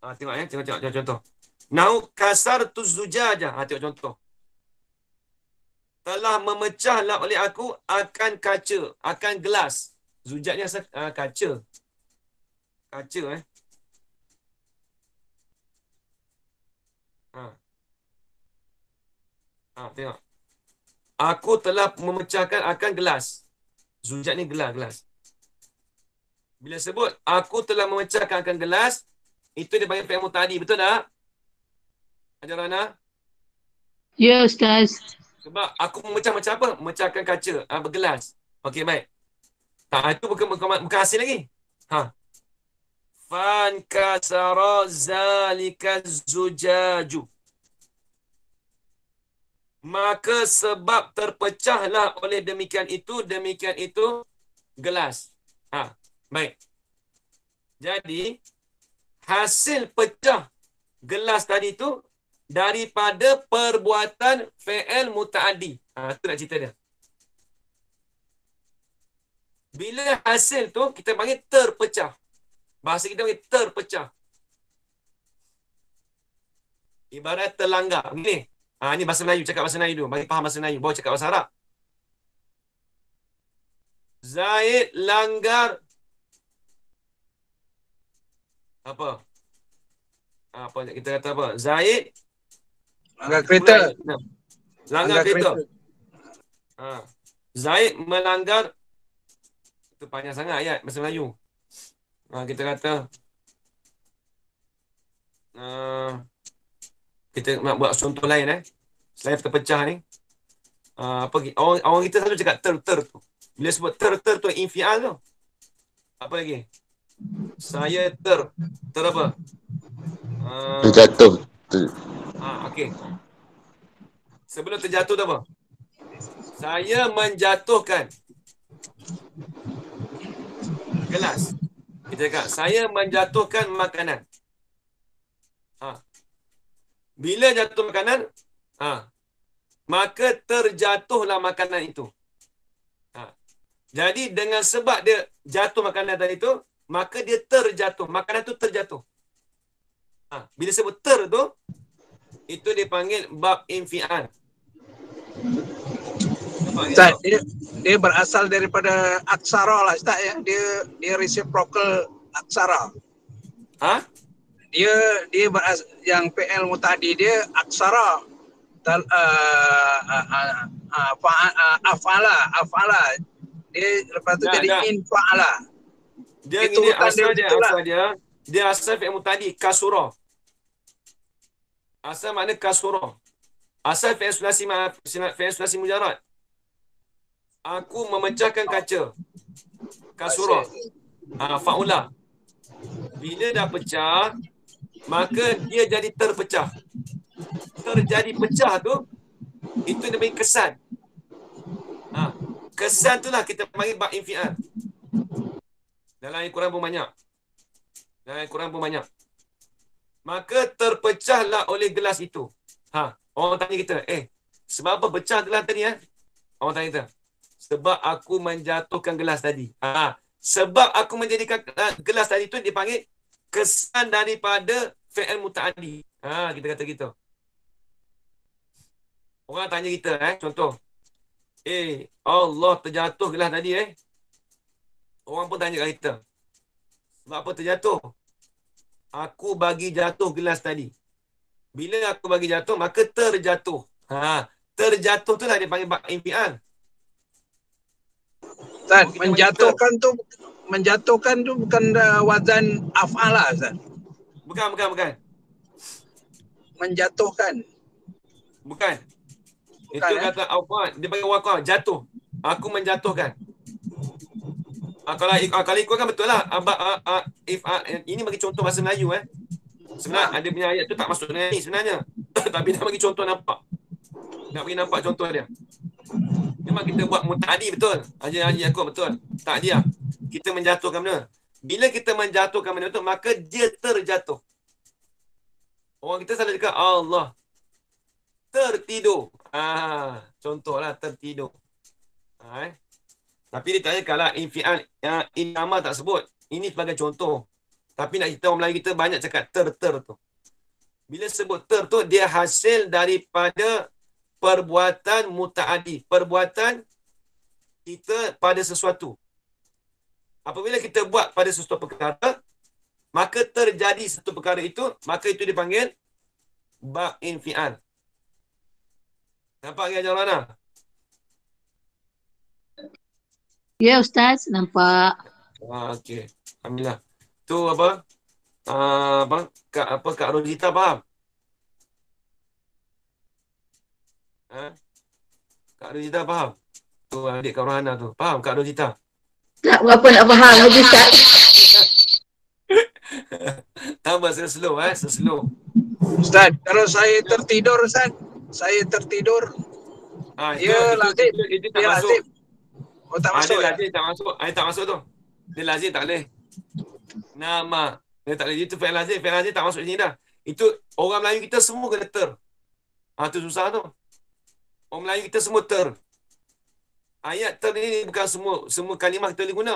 Ha, tengok ya, tengok, tengok, tengok contoh. Nau kasar tu zuja aja. Ha, tengok contoh. Telah memecahlah oleh aku akan kaca, akan gelas. Zujat ni asal uh, kaca. Kaca eh. Ha. Ha, tengok. Aku telah memecahkan akan gelas. Zujat ni gelas, gelas. Bila sebut, aku telah memecahkan akan gelas, itu dia panggil PMO tadi. Betul tak? Ajar Rana? Ya, yes, Ustaz. Sebab aku memecah macam apa? Memecahkan kaca, ha, bergelas. Okey, baik. Ha, itu bukan, bukan, bukan hasil lagi. Ha. Fan kasara zalika zujaju. Maka sebab terpecahlah oleh demikian itu, demikian itu gelas. Ha. Baik. Jadi, hasil pecah gelas tadi itu daripada perbuatan fi'il muta'addi. Ha, tu nak cerita dia. Bila hasil tu kita panggil terpecah. Bahasa kita panggil terpecah. Ibarat terlanggar. Begini. Ha, ini bahasa Melayu. Cakap bahasa Melayu dulu. Bagi faham bahasa Melayu. Bawa cakap bahasa Arab. Zaid langgar. Apa? Ha, apa kita kata apa? Zaid. Langgar kereta. Langgar, langgar kereta. kereta. Ha. Zaid melanggar panjang sangat ayat bahasa Melayu. Ha, kita kata uh, kita nak buat contoh lain eh. Selain terpecah ni. Uh, apa orang, orang kita selalu cakap ter ter tu. Bila sebut ter ter tu infial tu. Apa lagi? Saya ter ter apa? Uh, terjatuh. Ha, uh, okey. Sebelum terjatuh tu apa? Saya menjatuhkan gelas. Kita cakap, saya menjatuhkan makanan. Ha. Bila jatuh makanan, ha. maka terjatuhlah makanan itu. Ha. Jadi dengan sebab dia jatuh makanan tadi itu, maka dia terjatuh. Makanan itu terjatuh. Ha. Bila sebut ter tu, itu dipanggil bab infian. Dia, dia berasal daripada aksara lah, tak ya? Dia dia reciprocal aksara. Hah? Dia dia beras, yang PL mu tadi dia aksara. Tal, uh, uh, uh, uh, afala, afala. Dia lepas tu nah, jadi nah. infala. Dia Itu ini asal dia, dia, asal dia. Dia asal PL mu tadi kasura. Asal mana kasura? Asal PL sulasi, sulasi mujarat aku memecahkan kaca kasura ha, ah, faula bila dah pecah maka dia jadi terpecah terjadi pecah tu itu namanya kesan ha, kesan tu lah kita panggil bak infial dalam al kurang pun banyak dalam Al-Quran pun banyak maka terpecahlah oleh gelas itu ha, orang tanya kita eh sebab apa pecah gelas tadi eh? orang tanya kita sebab aku menjatuhkan gelas tadi. Ha. Sebab aku menjadikan gelas tadi tu dipanggil kesan daripada fi'il muta'adi. Ha, kita kata gitu. Orang tanya kita eh, contoh. Eh, Allah terjatuh gelas tadi eh. Orang pun tanya kat kita. Sebab apa terjatuh? Aku bagi jatuh gelas tadi. Bila aku bagi jatuh, maka terjatuh. Ha, terjatuh tu lah dia panggil bak infial. Ustaz, menjatuhkan tu menjatuhkan tu bukan uh, wazan af'ala lah, Ustaz. Bukan, bukan, bukan. Menjatuhkan. Bukan. bukan Itu eh? kata apa? Dia panggil waqa', jatuh. Aku menjatuhkan. Uh, kalau uh, kalau ikut kan betul lah. Uh, uh, uh, if uh, ini bagi contoh bahasa Melayu eh. Sebenarnya ada punya ayat tu tak masuk dengan ni sebenarnya. (coughs) Tapi nak bagi contoh nampak. Nak bagi nampak contoh dia. Memang kita buat mutadi betul. Haji Haji aku betul. Tak dia. Kita menjatuhkan benda. Bila kita menjatuhkan benda betul, maka dia terjatuh. Orang kita selalu cakap, Allah. Tertidur. Ah, contohlah, tertidur. Ah, eh? Tapi dia tak cakap lah, infial, ha, inama tak sebut. Ini sebagai contoh. Tapi nak kita orang Melayu kita banyak cakap ter-ter tu. Bila sebut ter tu, dia hasil daripada perbuatan muta'adi. Perbuatan kita pada sesuatu. Apabila kita buat pada sesuatu perkara, maka terjadi satu perkara itu, maka itu dipanggil ba'in fi'an. Nampak ke Ajar Rana? Ya Ustaz, nampak. Ah, Okey, Alhamdulillah. Tu apa? Ah, apa? Kak, apa? Kak Rosita faham? Ha? Kak Rozita faham? Tu adik Kak Rohana tu. Faham Kak Rozita? Tak berapa nak faham lagi Kak. (laughs) Tambah saya slow eh, saya slow. Ustaz, kalau saya tertidur Ustaz, saya tertidur. Ha, itu, ya, lazim. tak ya, masuk. Lazim. Oh, tak ha, masuk. Dia ya? lazim tak masuk. Ha, tak masuk tu. Dia lazim tak boleh. Nama. Dia tak boleh. Itu fan lazim. Fan lazim tak masuk sini dah. Itu orang Melayu kita semua kena ter. Ha, tu susah tu. Orang Melayu kita semua ter. Ayat ter ni bukan semua semua kalimah kita boleh guna.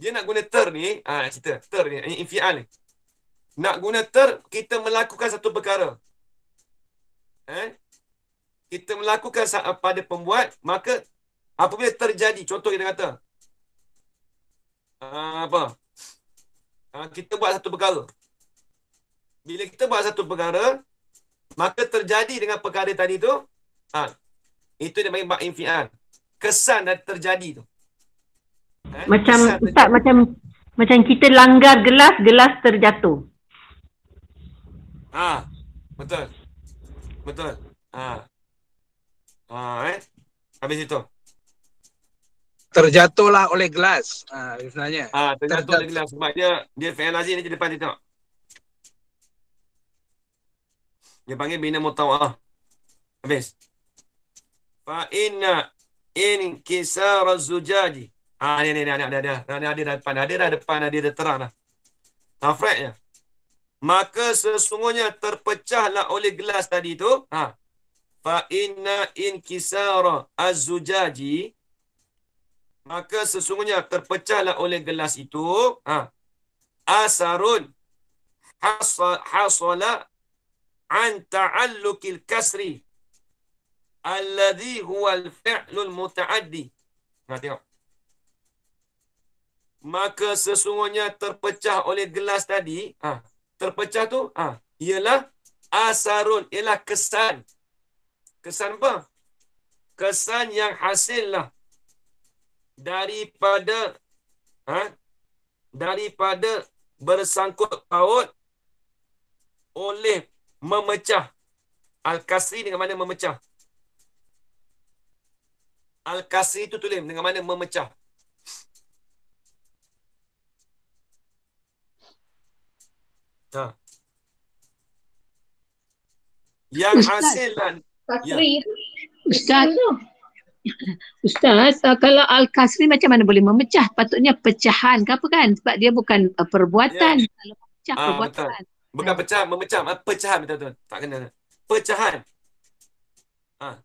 Dia nak guna ter ni, ah ha, cerita, ter ni, ini infial ni. Nak guna ter, kita melakukan satu perkara. Eh? Kita melakukan pada pembuat, maka apabila terjadi, contoh kita kata, ah, apa? Ah, kita buat satu perkara. Bila kita buat satu perkara, Maka terjadi dengan perkara tadi tu, ha, itu dia panggil bak infian. Kesan dan terjadi tu. Ha, macam tak macam macam kita langgar gelas, gelas terjatuh. Ha, betul. Betul. Ha. Ha, eh. Habis itu. Terjatuhlah oleh gelas. Ha, sebenarnya. Ha, terjatuh, terjatuh. oleh gelas. Sebab dia, dia fail lazim ni di depan dia tengok. Dia panggil bina mutawah. Habis. Fa inna in kisar zujaji. Ha ni ni ni ada ada. Ni ada dah depan. Ada dah depan ada dah terang dah. Tafreknya. Ha, Maka sesungguhnya terpecahlah oleh gelas tadi tu. Ha. Fa inna in kisar zujaji. Maka sesungguhnya terpecahlah oleh gelas itu. Ha. Asarun hasala an ta'allukil kasri alladhi huwa al-fi'lul muta'addi. Nah, tengok. Maka sesungguhnya terpecah oleh gelas tadi, ah, terpecah tu, ah, ialah asarun, ialah kesan. Kesan apa? Kesan yang hasil hasillah daripada ha, daripada bersangkut paut oleh memecah. Al-Kasri dengan mana memecah? Al-Kasri itu tulis dengan mana memecah? Ha. Yang Ustaz. hasilan. Kasri. Ya. Ustaz. Ustaz, eh, kalau Al-Kasri macam mana boleh memecah? Patutnya pecahan ke apa kan? Sebab dia bukan eh, perbuatan. Yeah. Kalau pecah ah, perbuatan. Betul. Bukan hmm. pecah, memecah. Pecahan, betul tuan Tak kena. Pecahan. Ha.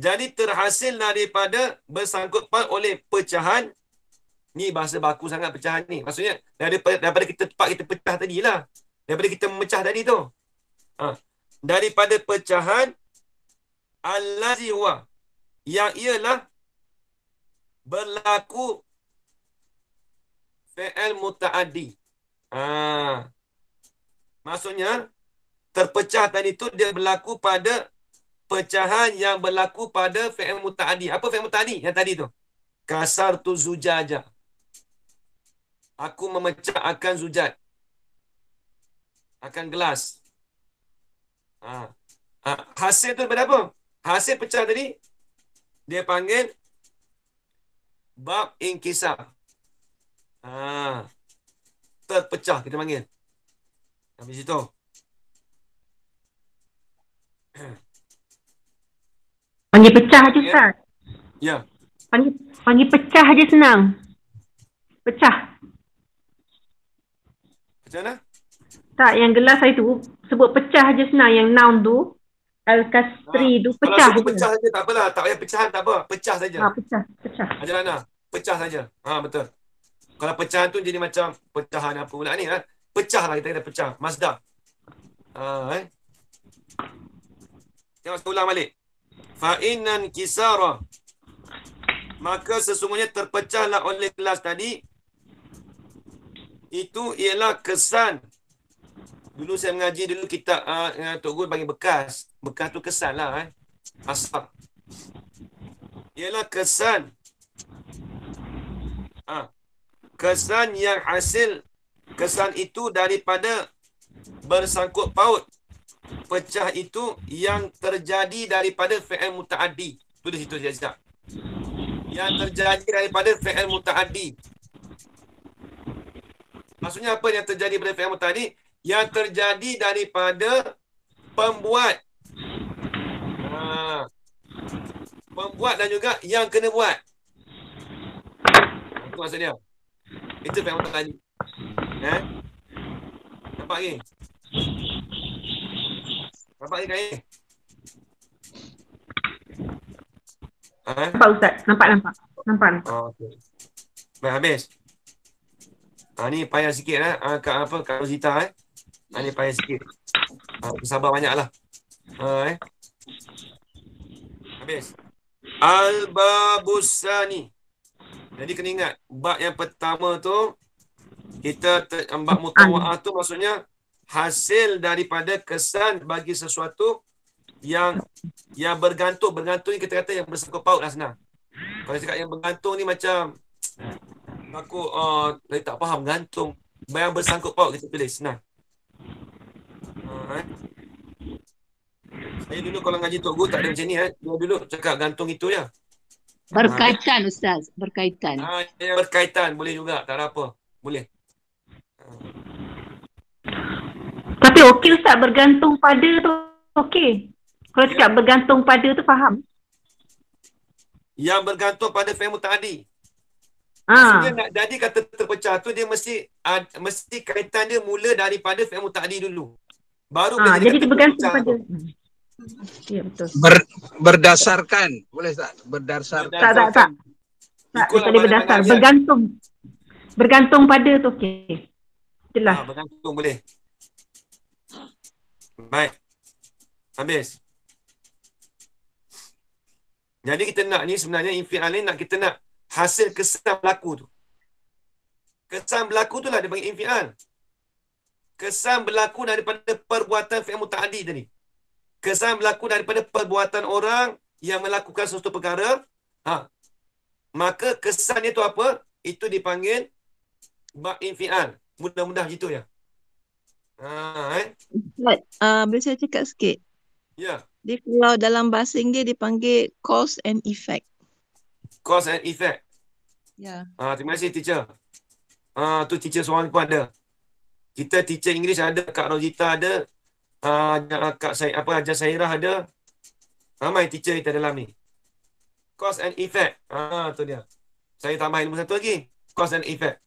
Jadi terhasil daripada bersangkut paut oleh pecahan. Ni bahasa baku sangat pecahan ni. Maksudnya, daripada, daripada kita tempat kita pecah tadi lah. Daripada kita memecah tadi tu. Ha. Daripada pecahan, Allazi huwa. Yang ialah berlaku fi'al muta'addi. Haa. Maksudnya terpecah tadi itu dia berlaku pada pecahan yang berlaku pada fi'il muta'adi. Apa fi'il muta'adi yang tadi tu? Kasar tu zujaja. Aku memecah akan zujat. Akan gelas. Ha. ha. Hasil tu berapa? Hasil pecah tadi, dia panggil bab inkisar. Ha. Terpecah kita panggil. Sampai itu Panggil pecah aja ya. Ustaz. Yeah. Ya. Panggil, panggil pecah aja senang. Pecah. Pecah mana? Tak, yang gelas saya tu sebut pecah aja senang. Yang noun tu. al ha, ah, tu pecah. Kalau pecah saja tak apalah. Tak payah pecahan tak apa. Pecah saja. Ha, pecah. Pecah. Ajar Lana. Pecah saja. Ha, betul. Kalau pecahan tu jadi macam pecahan apa pula ni. Ha? pecah lah kita kata pecah Mazda ha, eh? tengok saya ulang balik fa'inan kisara maka sesungguhnya terpecahlah oleh kelas tadi itu ialah kesan dulu saya mengaji dulu kita uh, dengan Tok Gul bagi bekas bekas tu kesan lah eh? asap ialah kesan ha. kesan yang hasil kesan itu daripada bersangkut paut pecah itu yang terjadi daripada fi'il mutaaddi itu di situ saja yang terjadi daripada fi'il mutaaddi maksudnya apa yang terjadi daripada fi'il mutaaddi yang terjadi daripada pembuat ah. pembuat dan juga yang kena buat itu maksudnya itu fi'il mutaaddi Eh? Nampak ke? Nampak ke kain? Eh? Nampak Ustaz. Nampak, nampak. Nampak. nampak. Oh, okay. Baik, habis. Ha, ni payah sikit lah. Eh. Ha, kak, apa, Kak Rosita eh. Ha, ni payah sikit. Ha, bersabar banyak lah. Ha, eh. Habis. Al-Babusani. Jadi kena ingat, bab yang pertama tu kita terambak mutawa'ah tu maksudnya hasil daripada kesan bagi sesuatu yang yang bergantung bergantung ni kita kata yang bersangkut paut lah senang kalau cakap yang bergantung ni macam aku uh, tak faham gantung bayang bersangkut paut kita pilih senang Ha, Saya dulu kalau ngaji Tok Guru tak ada macam ni eh. Dia dulu cakap gantung itu ya. Berkaitan ha, Ustaz, berkaitan. Ha, berkaitan boleh juga, tak ada apa. Boleh. Tapi okey Ustaz bergantung pada tu okey. Kalau ya. cakap yeah. bergantung pada tu faham? Yang bergantung pada framework tadi. Ha. Ah. Maksudnya, jadi kata terpecah tu dia mesti uh, mesti kaitan dia mula daripada framework tadi dulu. Baru ha, jadi dia bergantung pada. Hmm. Ya betul. Ber, berdasarkan boleh tak? Berdasarkan. Tak tak tak. Tak, tak Tak berdasar bergantung. Bergantung pada tu okey. Jelas. Ha, bergantung boleh. Baik. Habis. Jadi kita nak ni sebenarnya infial ni nak kita nak hasil kesan berlaku tu. Kesan berlaku tu lah dia panggil infial. Kesan berlaku daripada perbuatan fi'il muta'adi tadi. Kesan berlaku daripada perbuatan orang yang melakukan sesuatu perkara. Ha. Maka kesannya tu apa? Itu dipanggil bak infial. Mudah-mudah gitu ya. Ah, eh? Ustaz, ha, eh? uh, boleh saya cakap sikit? Ya. Dia kalau dalam bahasa Inggeris dipanggil cause and effect. Cause and effect. Ya. Uh, terima kasih teacher. Ah uh, tu teacher seorang pun ada. Kita teacher Inggeris ada, Kak Rosita ada, ah uh, Kak saya apa Ajar Sairah ada. Ramai teacher kita dalam ni. Cause and effect. Ah uh, tu dia. Saya tambah ilmu satu lagi. Cause and effect.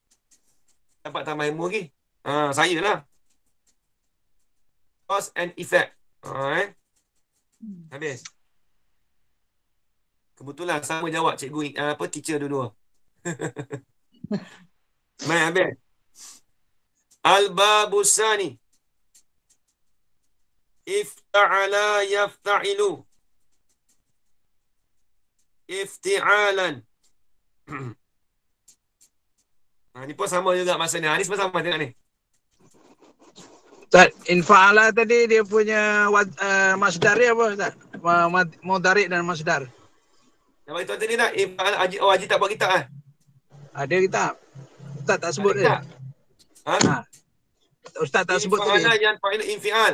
Dapat tambah ilmu lagi. Ah uh, saya lah cause and effect. Alright. Habis. Kebetulan sama jawab cikgu uh, apa teacher dua-dua. (laughs) Mai habis. Al-babusani. Ifta'ala yafta'ilu. Ifti'alan. ha, (clears throat) ni pun sama juga masa ah, ni. Ha, ni sama tengok ni. Ustaz, infa'ala tadi dia punya uh, masdar dia apa Ustaz? Mudarik dan masdar. Bagi itu tadi nak infa'ala aji oh aji tak bagi kita ah. Ada kita. Ustaz tak sebut dia. Ha? ha? Ustaz tak sebut tadi. Infa'ala yang fa'il infi'al.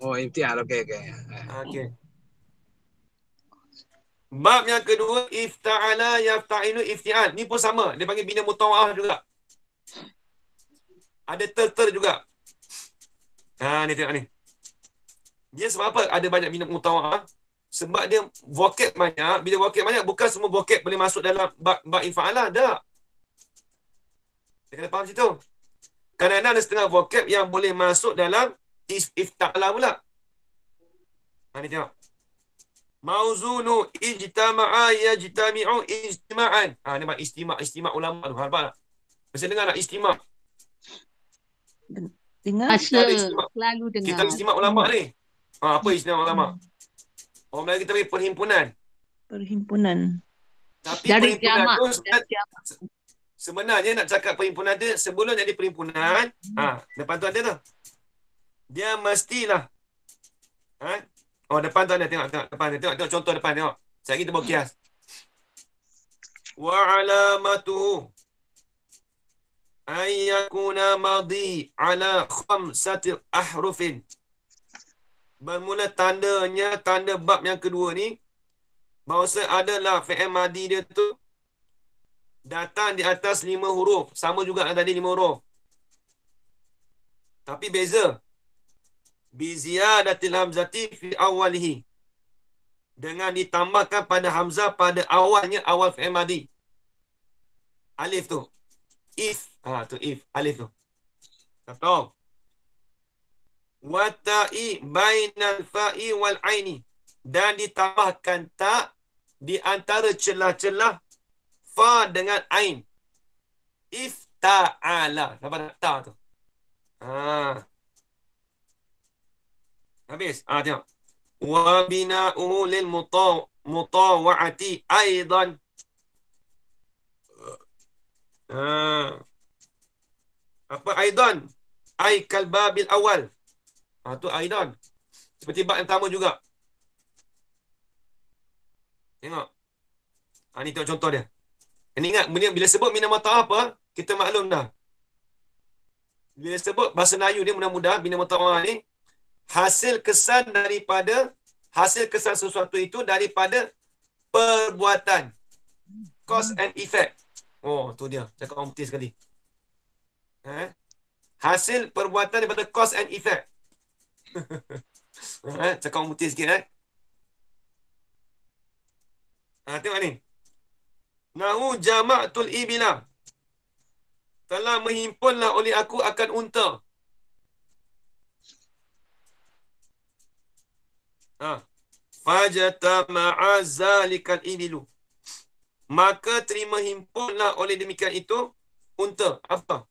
Oh, infi'al. Okey, okey. Ha, okey. Bab yang kedua, ifta'ala yafta'ilu ifti'al. Ni pun sama. Dia panggil bina mutawah juga. Ada ter-ter juga. Ha ni tengok ni. Dia sebab apa ada banyak minum mutawaah? Sebab dia vokab banyak, bila vokab banyak bukan semua vokab boleh masuk dalam bak bab infa'alah dah. Dia kena faham situ. Kadang-kadang ada setengah vokab yang boleh masuk dalam ifta'ala pula. Ha ni tengok. Mauzunu ijtama'a yajtami'u ijtima'an. Ha ni mak istimak, istimak ulama tu. Harba tak? Mesti dengar tak istimak. Dengar Asa. kita selalu dengar. Kita istimewa ulama ni. Ha, apa istimewa ulama? Hmm. Orang Melayu kita panggil perhimpunan. Perhimpunan. Tapi dari perhimpunan tu sebenarnya, nak cakap perhimpunan tu sebelum jadi perhimpunan, hmm. ha, depan tu ada tu. Dia mestilah. Ha? Oh depan tu ada tengok tengok depan tu tengok, tengok contoh depan tengok. Saya kita buat hmm. kias. Wa an yakuna madi ala khamsati ahrufin bermula tandanya tanda bab yang kedua ni bahawa adalah fi'il madi dia tu datang di atas lima huruf sama juga ada di lima huruf tapi beza Bizia ziyadatil hamzati fi awalihi dengan ditambahkan pada hamzah pada awalnya awal fi'il madi alif tu if Ha tu if alif tu. Contoh. Wata'i bainal fa'i wal aini dan ditambahkan tak di antara celah-celah fa dengan ain. Ifta'ala. Nampak tak ta tu? Ha. Habis. Ha, tengok. Wa bina'uhu lil mutawa'ati aidan. Ha apa Aidan? ai kalbabil awal ha tu aidon seperti bab yang pertama juga tengok ha ni tengok contoh dia ini ingat bila sebut minam mata apa kita maklum dah bila sebut bahasa Melayu ni mudah-mudah bina mata orang ni hasil kesan daripada hasil kesan sesuatu itu daripada perbuatan cause and effect oh tu dia cakap orang putih sekali Ha? hasil perbuatan daripada cause and effect. (laughs) Ha? Cakap orang putih sikit. Eh? Ha, tengok ni. Nahu jama'tul ibila. Telah menghimpunlah oleh aku akan unta. Ha. Fajatama'a zalikal ibilu. Maka terima himpunlah oleh demikian itu unta. Apa?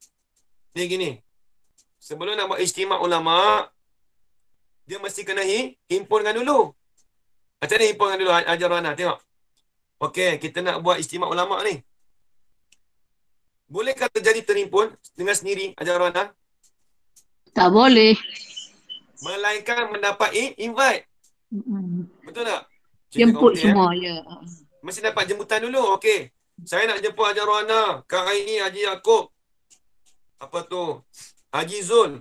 Ni gini. Sebelum nak buat ijtima ulama, dia mesti kena hi, himpunkan dulu. Macam ni himpunkan dulu ajaran Tengok. Okey, kita nak buat ijtima ulama ni. Bolehkah terjadi terhimpun dengan sendiri ajaran Tak boleh. Melainkan mendapat invite. Mm. Betul tak? Cinta Jemput komplek, semua, eh? ya. Yeah. Mesti dapat jemputan dulu, okey. Saya nak jemput Ajar Ruana, Kali Aini, Haji Yaakob, apa tu Haji Zul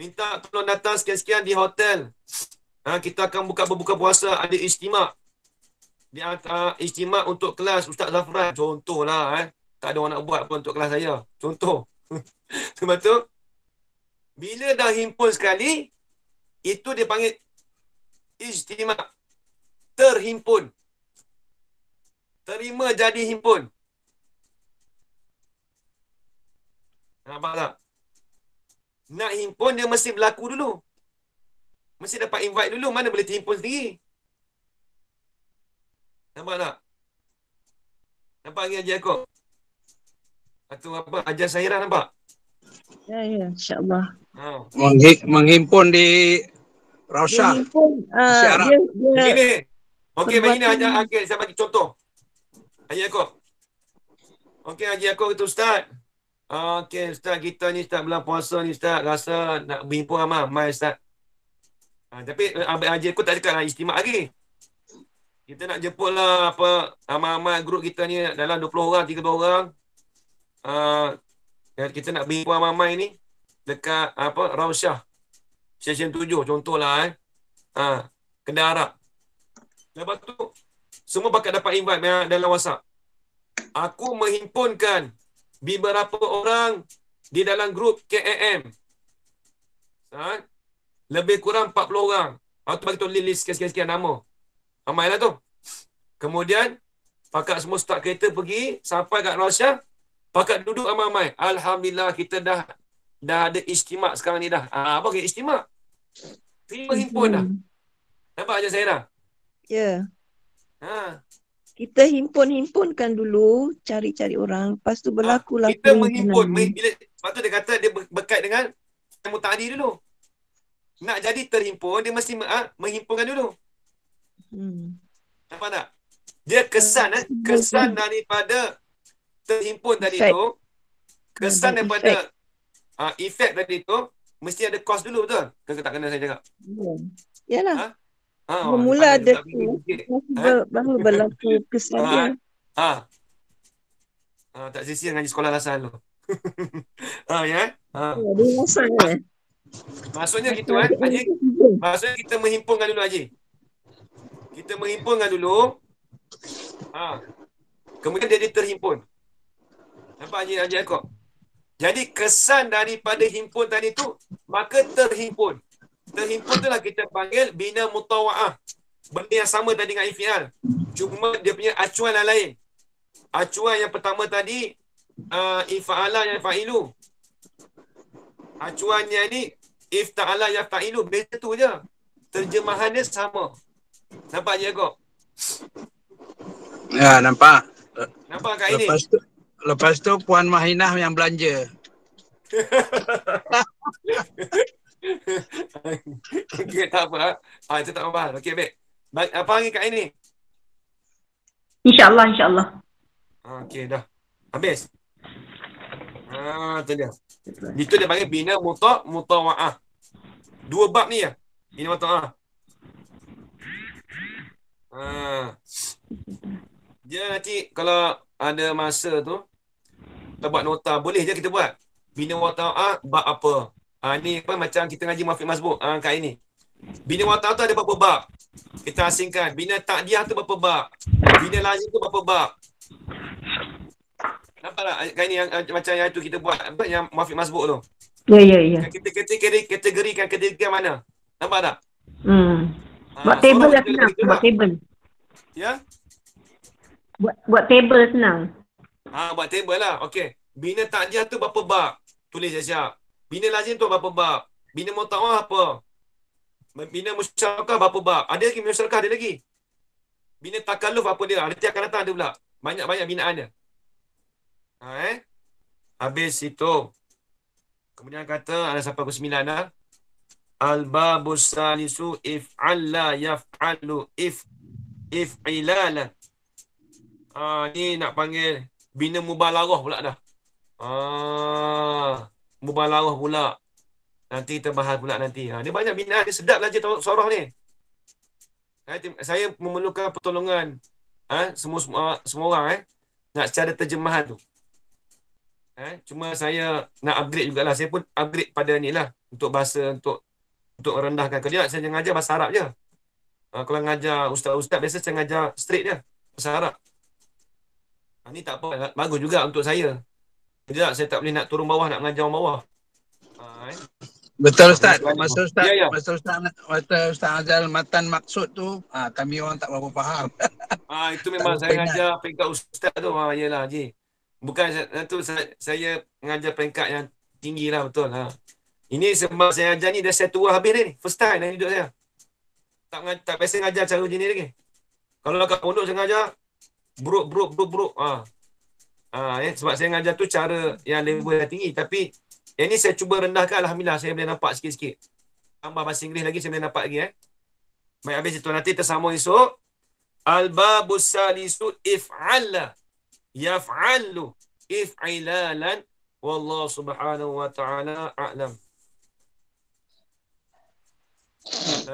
minta tolong datang sekian-sekian di hotel ha, kita akan buka berbuka puasa ada istimak di uh, istimak untuk kelas Ustaz Zafran contohlah eh tak ada orang nak buat pun untuk kelas saya contoh (laughs) sebab tu bila dah himpun sekali itu dia panggil istimak terhimpun terima jadi himpun Nampak tak? Nak himpun dia mesti berlaku dulu. Mesti dapat invite dulu. Mana boleh terhimpun sendiri. Nampak tak? Nampak lagi Haji Yaakob? Atau apa? Ajar Sahira nampak? Ya, ya. InsyaAllah. Oh. menghimpun di Rausha. Menghimpun. Uh, begini. Okey, begini. Haji Yaakob. Saya bagi contoh. Haji Yaakob. Okey, Haji Yaakob itu Ustaz. Okey Ustaz, kita ni Ustaz bulan puasa ni Ustaz rasa nak berhimpun ramai-ramai Ustaz. Ha, tapi eh, Abang Haji aku tak cakap lah istimewa lagi. Kita nak jemput lah apa ramai-ramai grup kita ni dalam 20 orang, 30 orang. Uh, kita nak berhimpun ramai-ramai ni dekat apa Rausyah. Session 7 contohlah eh. Ha, Kedah Arab. Lepas tu semua bakal dapat invite dalam WhatsApp. Aku menghimpunkan beberapa orang di dalam grup KAM. Ha? Lebih kurang 40 orang. Ha, tu bagi tu list sekian-sekian nama. Ramai lah tu. Kemudian, pakat semua start kereta pergi, sampai kat Rasha, pakat duduk ramai-ramai. Alhamdulillah, kita dah dah ada istimak sekarang ni dah. Ha, apa kata istimak? Terima himpun dah. Hmm. Nampak macam saya dah? Ya. Yeah. Ha kita himpun-himpunkan dulu cari-cari orang lepas tu ah, berlaku lah kita menghimpun bila sebab tu dia kata dia berkait dengan ilmu tadi dulu nak jadi terhimpun dia mesti ha, menghimpunkan dulu hmm. nampak tak dia kesan eh, hmm. kesan daripada terhimpun tadi tu kesan hmm, daripada ha, ah, efek tadi tu mesti ada cost dulu betul Kau tak kena saya cakap yeah. yalah ha? Ha, Bermula ada, tu. Eh? Baru berlaku (laughs) kesalahan. Ha. Ah, ah. ha. Ha. tak sisi dengan sekolah lasal tu. ha, (laughs) ya? Ha. Ya, dia masa, ya. Maksudnya gitu kan, Haji? Maksudnya kita menghimpunkan dulu, Haji? Kita menghimpunkan dulu. Ha. Kemudian dia, dia terhimpun. Nampak, Haji? Haji, Haji, Jadi kesan daripada himpun tadi tu, maka terhimpun. Kita himpun tu lah kita panggil bina mutawa'ah. Benda yang sama tadi dengan infial. Cuma dia punya acuan yang lain. Acuan yang pertama tadi, uh, ifa'ala yang fa'ilu. Acuan yang ni, ifta'ala yang fa'ilu. Beda tu je. Terjemahannya sama. Nampak je kok? Ya, nampak. Nampak kat ini? lepas tu Puan Mahinah yang belanja. (laughs) okay, tak apa. Ha, saya ah, tak apa, Okay, baik. Ba- apa panggil kat ini? InsyaAllah, insyaAllah. Okay, dah. Habis. Ha, tu dia. Itu dia panggil bina muta mutawa'ah. Dua bab ni ya? Bina mutawa'ah. Ha. Dia nanti kalau ada masa tu, kita buat nota. Boleh je kita buat. Bina mutawa'ah bab apa? Ha, ni apa macam kita ngaji Muafiq Mazmur ha, ah, kali ini Bina watak tu ada berapa bab? Kita asingkan. Bina takdiah tu berapa bab? Bina lazim tu berapa bab? Nampak tak kali ni yang, macam yang itu kita buat apa, yang Muafiq Mazmur tu? Ya, ya, ya. Kita kategori, kategorikan kategorikan mana? Nampak tak? Hmm. Ha, buat table lah kita, buat table. Ya? Buat, buat table senang. Ha, buat table lah. okay Bina takdiah tu berapa bab? Tulis siap-siap. Bina lazim tu apa-apa bab? Bina mutawah apa? Bina musyarakah apa bab? Ada lagi musyarakah ada lagi. Bina takalluf apa dia? Nanti akan datang ada pula. Banyak-banyak binaan dia. Ha, eh? Habis itu. Kemudian kata ada sampai ke sembilan lah. Al-babu salisu if'alla yaf'alu if if'ilala. Ha, ni nak panggil bina mubalarah pula dah. Ha mubalawah pula. Nanti kita pula nanti. Ha, dia banyak minat. Dia sedap lah seorang ni. Saya, ha, saya memerlukan pertolongan ha, semua, semua, semua orang eh, nak cara terjemahan tu. Ha, cuma saya nak upgrade jugalah. Saya pun upgrade pada ni lah. Untuk bahasa, untuk untuk rendahkan. Kalau dia, saya ngajar bahasa Arab je. Ha, kalau ngajar ustaz-ustaz, biasa saya ngajar straight je. Bahasa Arab. Ha, ni tak apa. Bagus juga untuk saya. Sekejap, saya tak boleh nak turun bawah, nak mengajar orang bawah. Ah, eh. Betul Ustaz. Masa Ustaz, ya, ya. masa Ustaz, masa Ustaz Azal Matan Maksud tu, ah, kami orang tak berapa faham. (laughs) Ah, itu memang saya mengajar peringkat Ustaz tu. Ha, yelah, Haji. Bukan satu saya, saya mengajar peringkat yang tinggi lah, betul. Ha. Ini sebab saya ajar ni, dah saya tua habis ni. First time dalam hidup saya. Tak, tak biasa mengajar cara jenis lagi. Kalau kat pondok saya mengajar, buruk, buruk, buruk, buruk. Ha. Ah. Ha, ya, sebab saya mengajar tu cara yang level yang tinggi tapi yang ni saya cuba rendahkan alhamdulillah saya boleh nampak sikit-sikit tambah bahasa Inggeris lagi saya boleh nampak lagi eh baik habis itu nanti tersambung esok al babus salisu if'al yaf'alu if'ilalan wallahu subhanahu wa ta'ala a'lam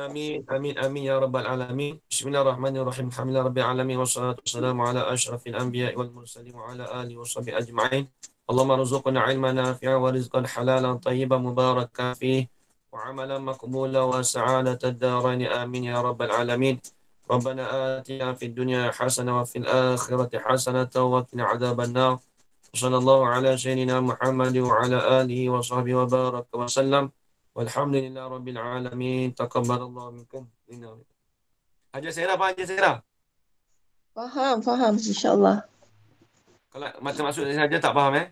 آمين آمين آمين يا رب العالمين بسم الله الرحمن الرحيم الحمد لله رب العالمين والصلاة والسلام على أشرف الأنبياء والمرسلين وعلى آله وصحبه أجمعين اللهم ارزقنا علما نافعا ورزقا حلالا طيبا مباركا فيه وعملا مقبولا وسعادة الدارين آمين يا رب العالمين ربنا آتنا في الدنيا حسنة وفي الآخرة حسنة وقنا عذاب النار وصلى الله على سيدنا محمد وعلى آله وصحبه وبارك وسلم Alhamdulillah Rabbil Alamin. Takabbalallahu minkum. Inna Haja Sarah, faham Haja Sarah? Faham, faham. InsyaAllah. Kalau macam maksud saya tak faham eh?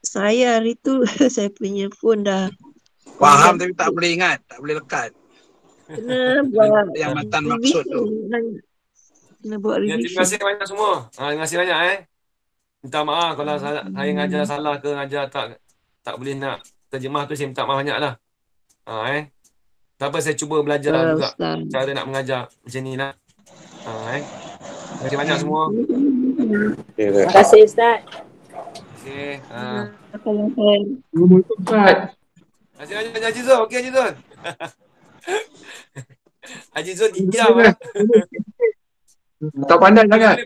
Saya hari tu (laughs) saya punya phone dah. Faham tapi tak boleh ingat. Tak boleh lekat. Kena (laughs) buat. Yang matan maksud tu. Kena buat revision. Ya, terima kasih banyak semua. Ha, terima kasih banyak eh. Minta maaf kalau hmm. saya ngajar salah ke ngajar tak tak boleh nak terjemah tu saya minta maaf banyak lah. Ha, eh. Tak apa, saya cuba belajar lah ya, juga Ustaz. cara nak mengajar macam ni lah. Ha, eh. Terima kasih banyak semua. Terima kasih Ustaz. Okay. Ha. Haji Zon, Haji Zon. Okay, Haji Zon. Haji Zon, diam. Eh. Tak pandai sangat.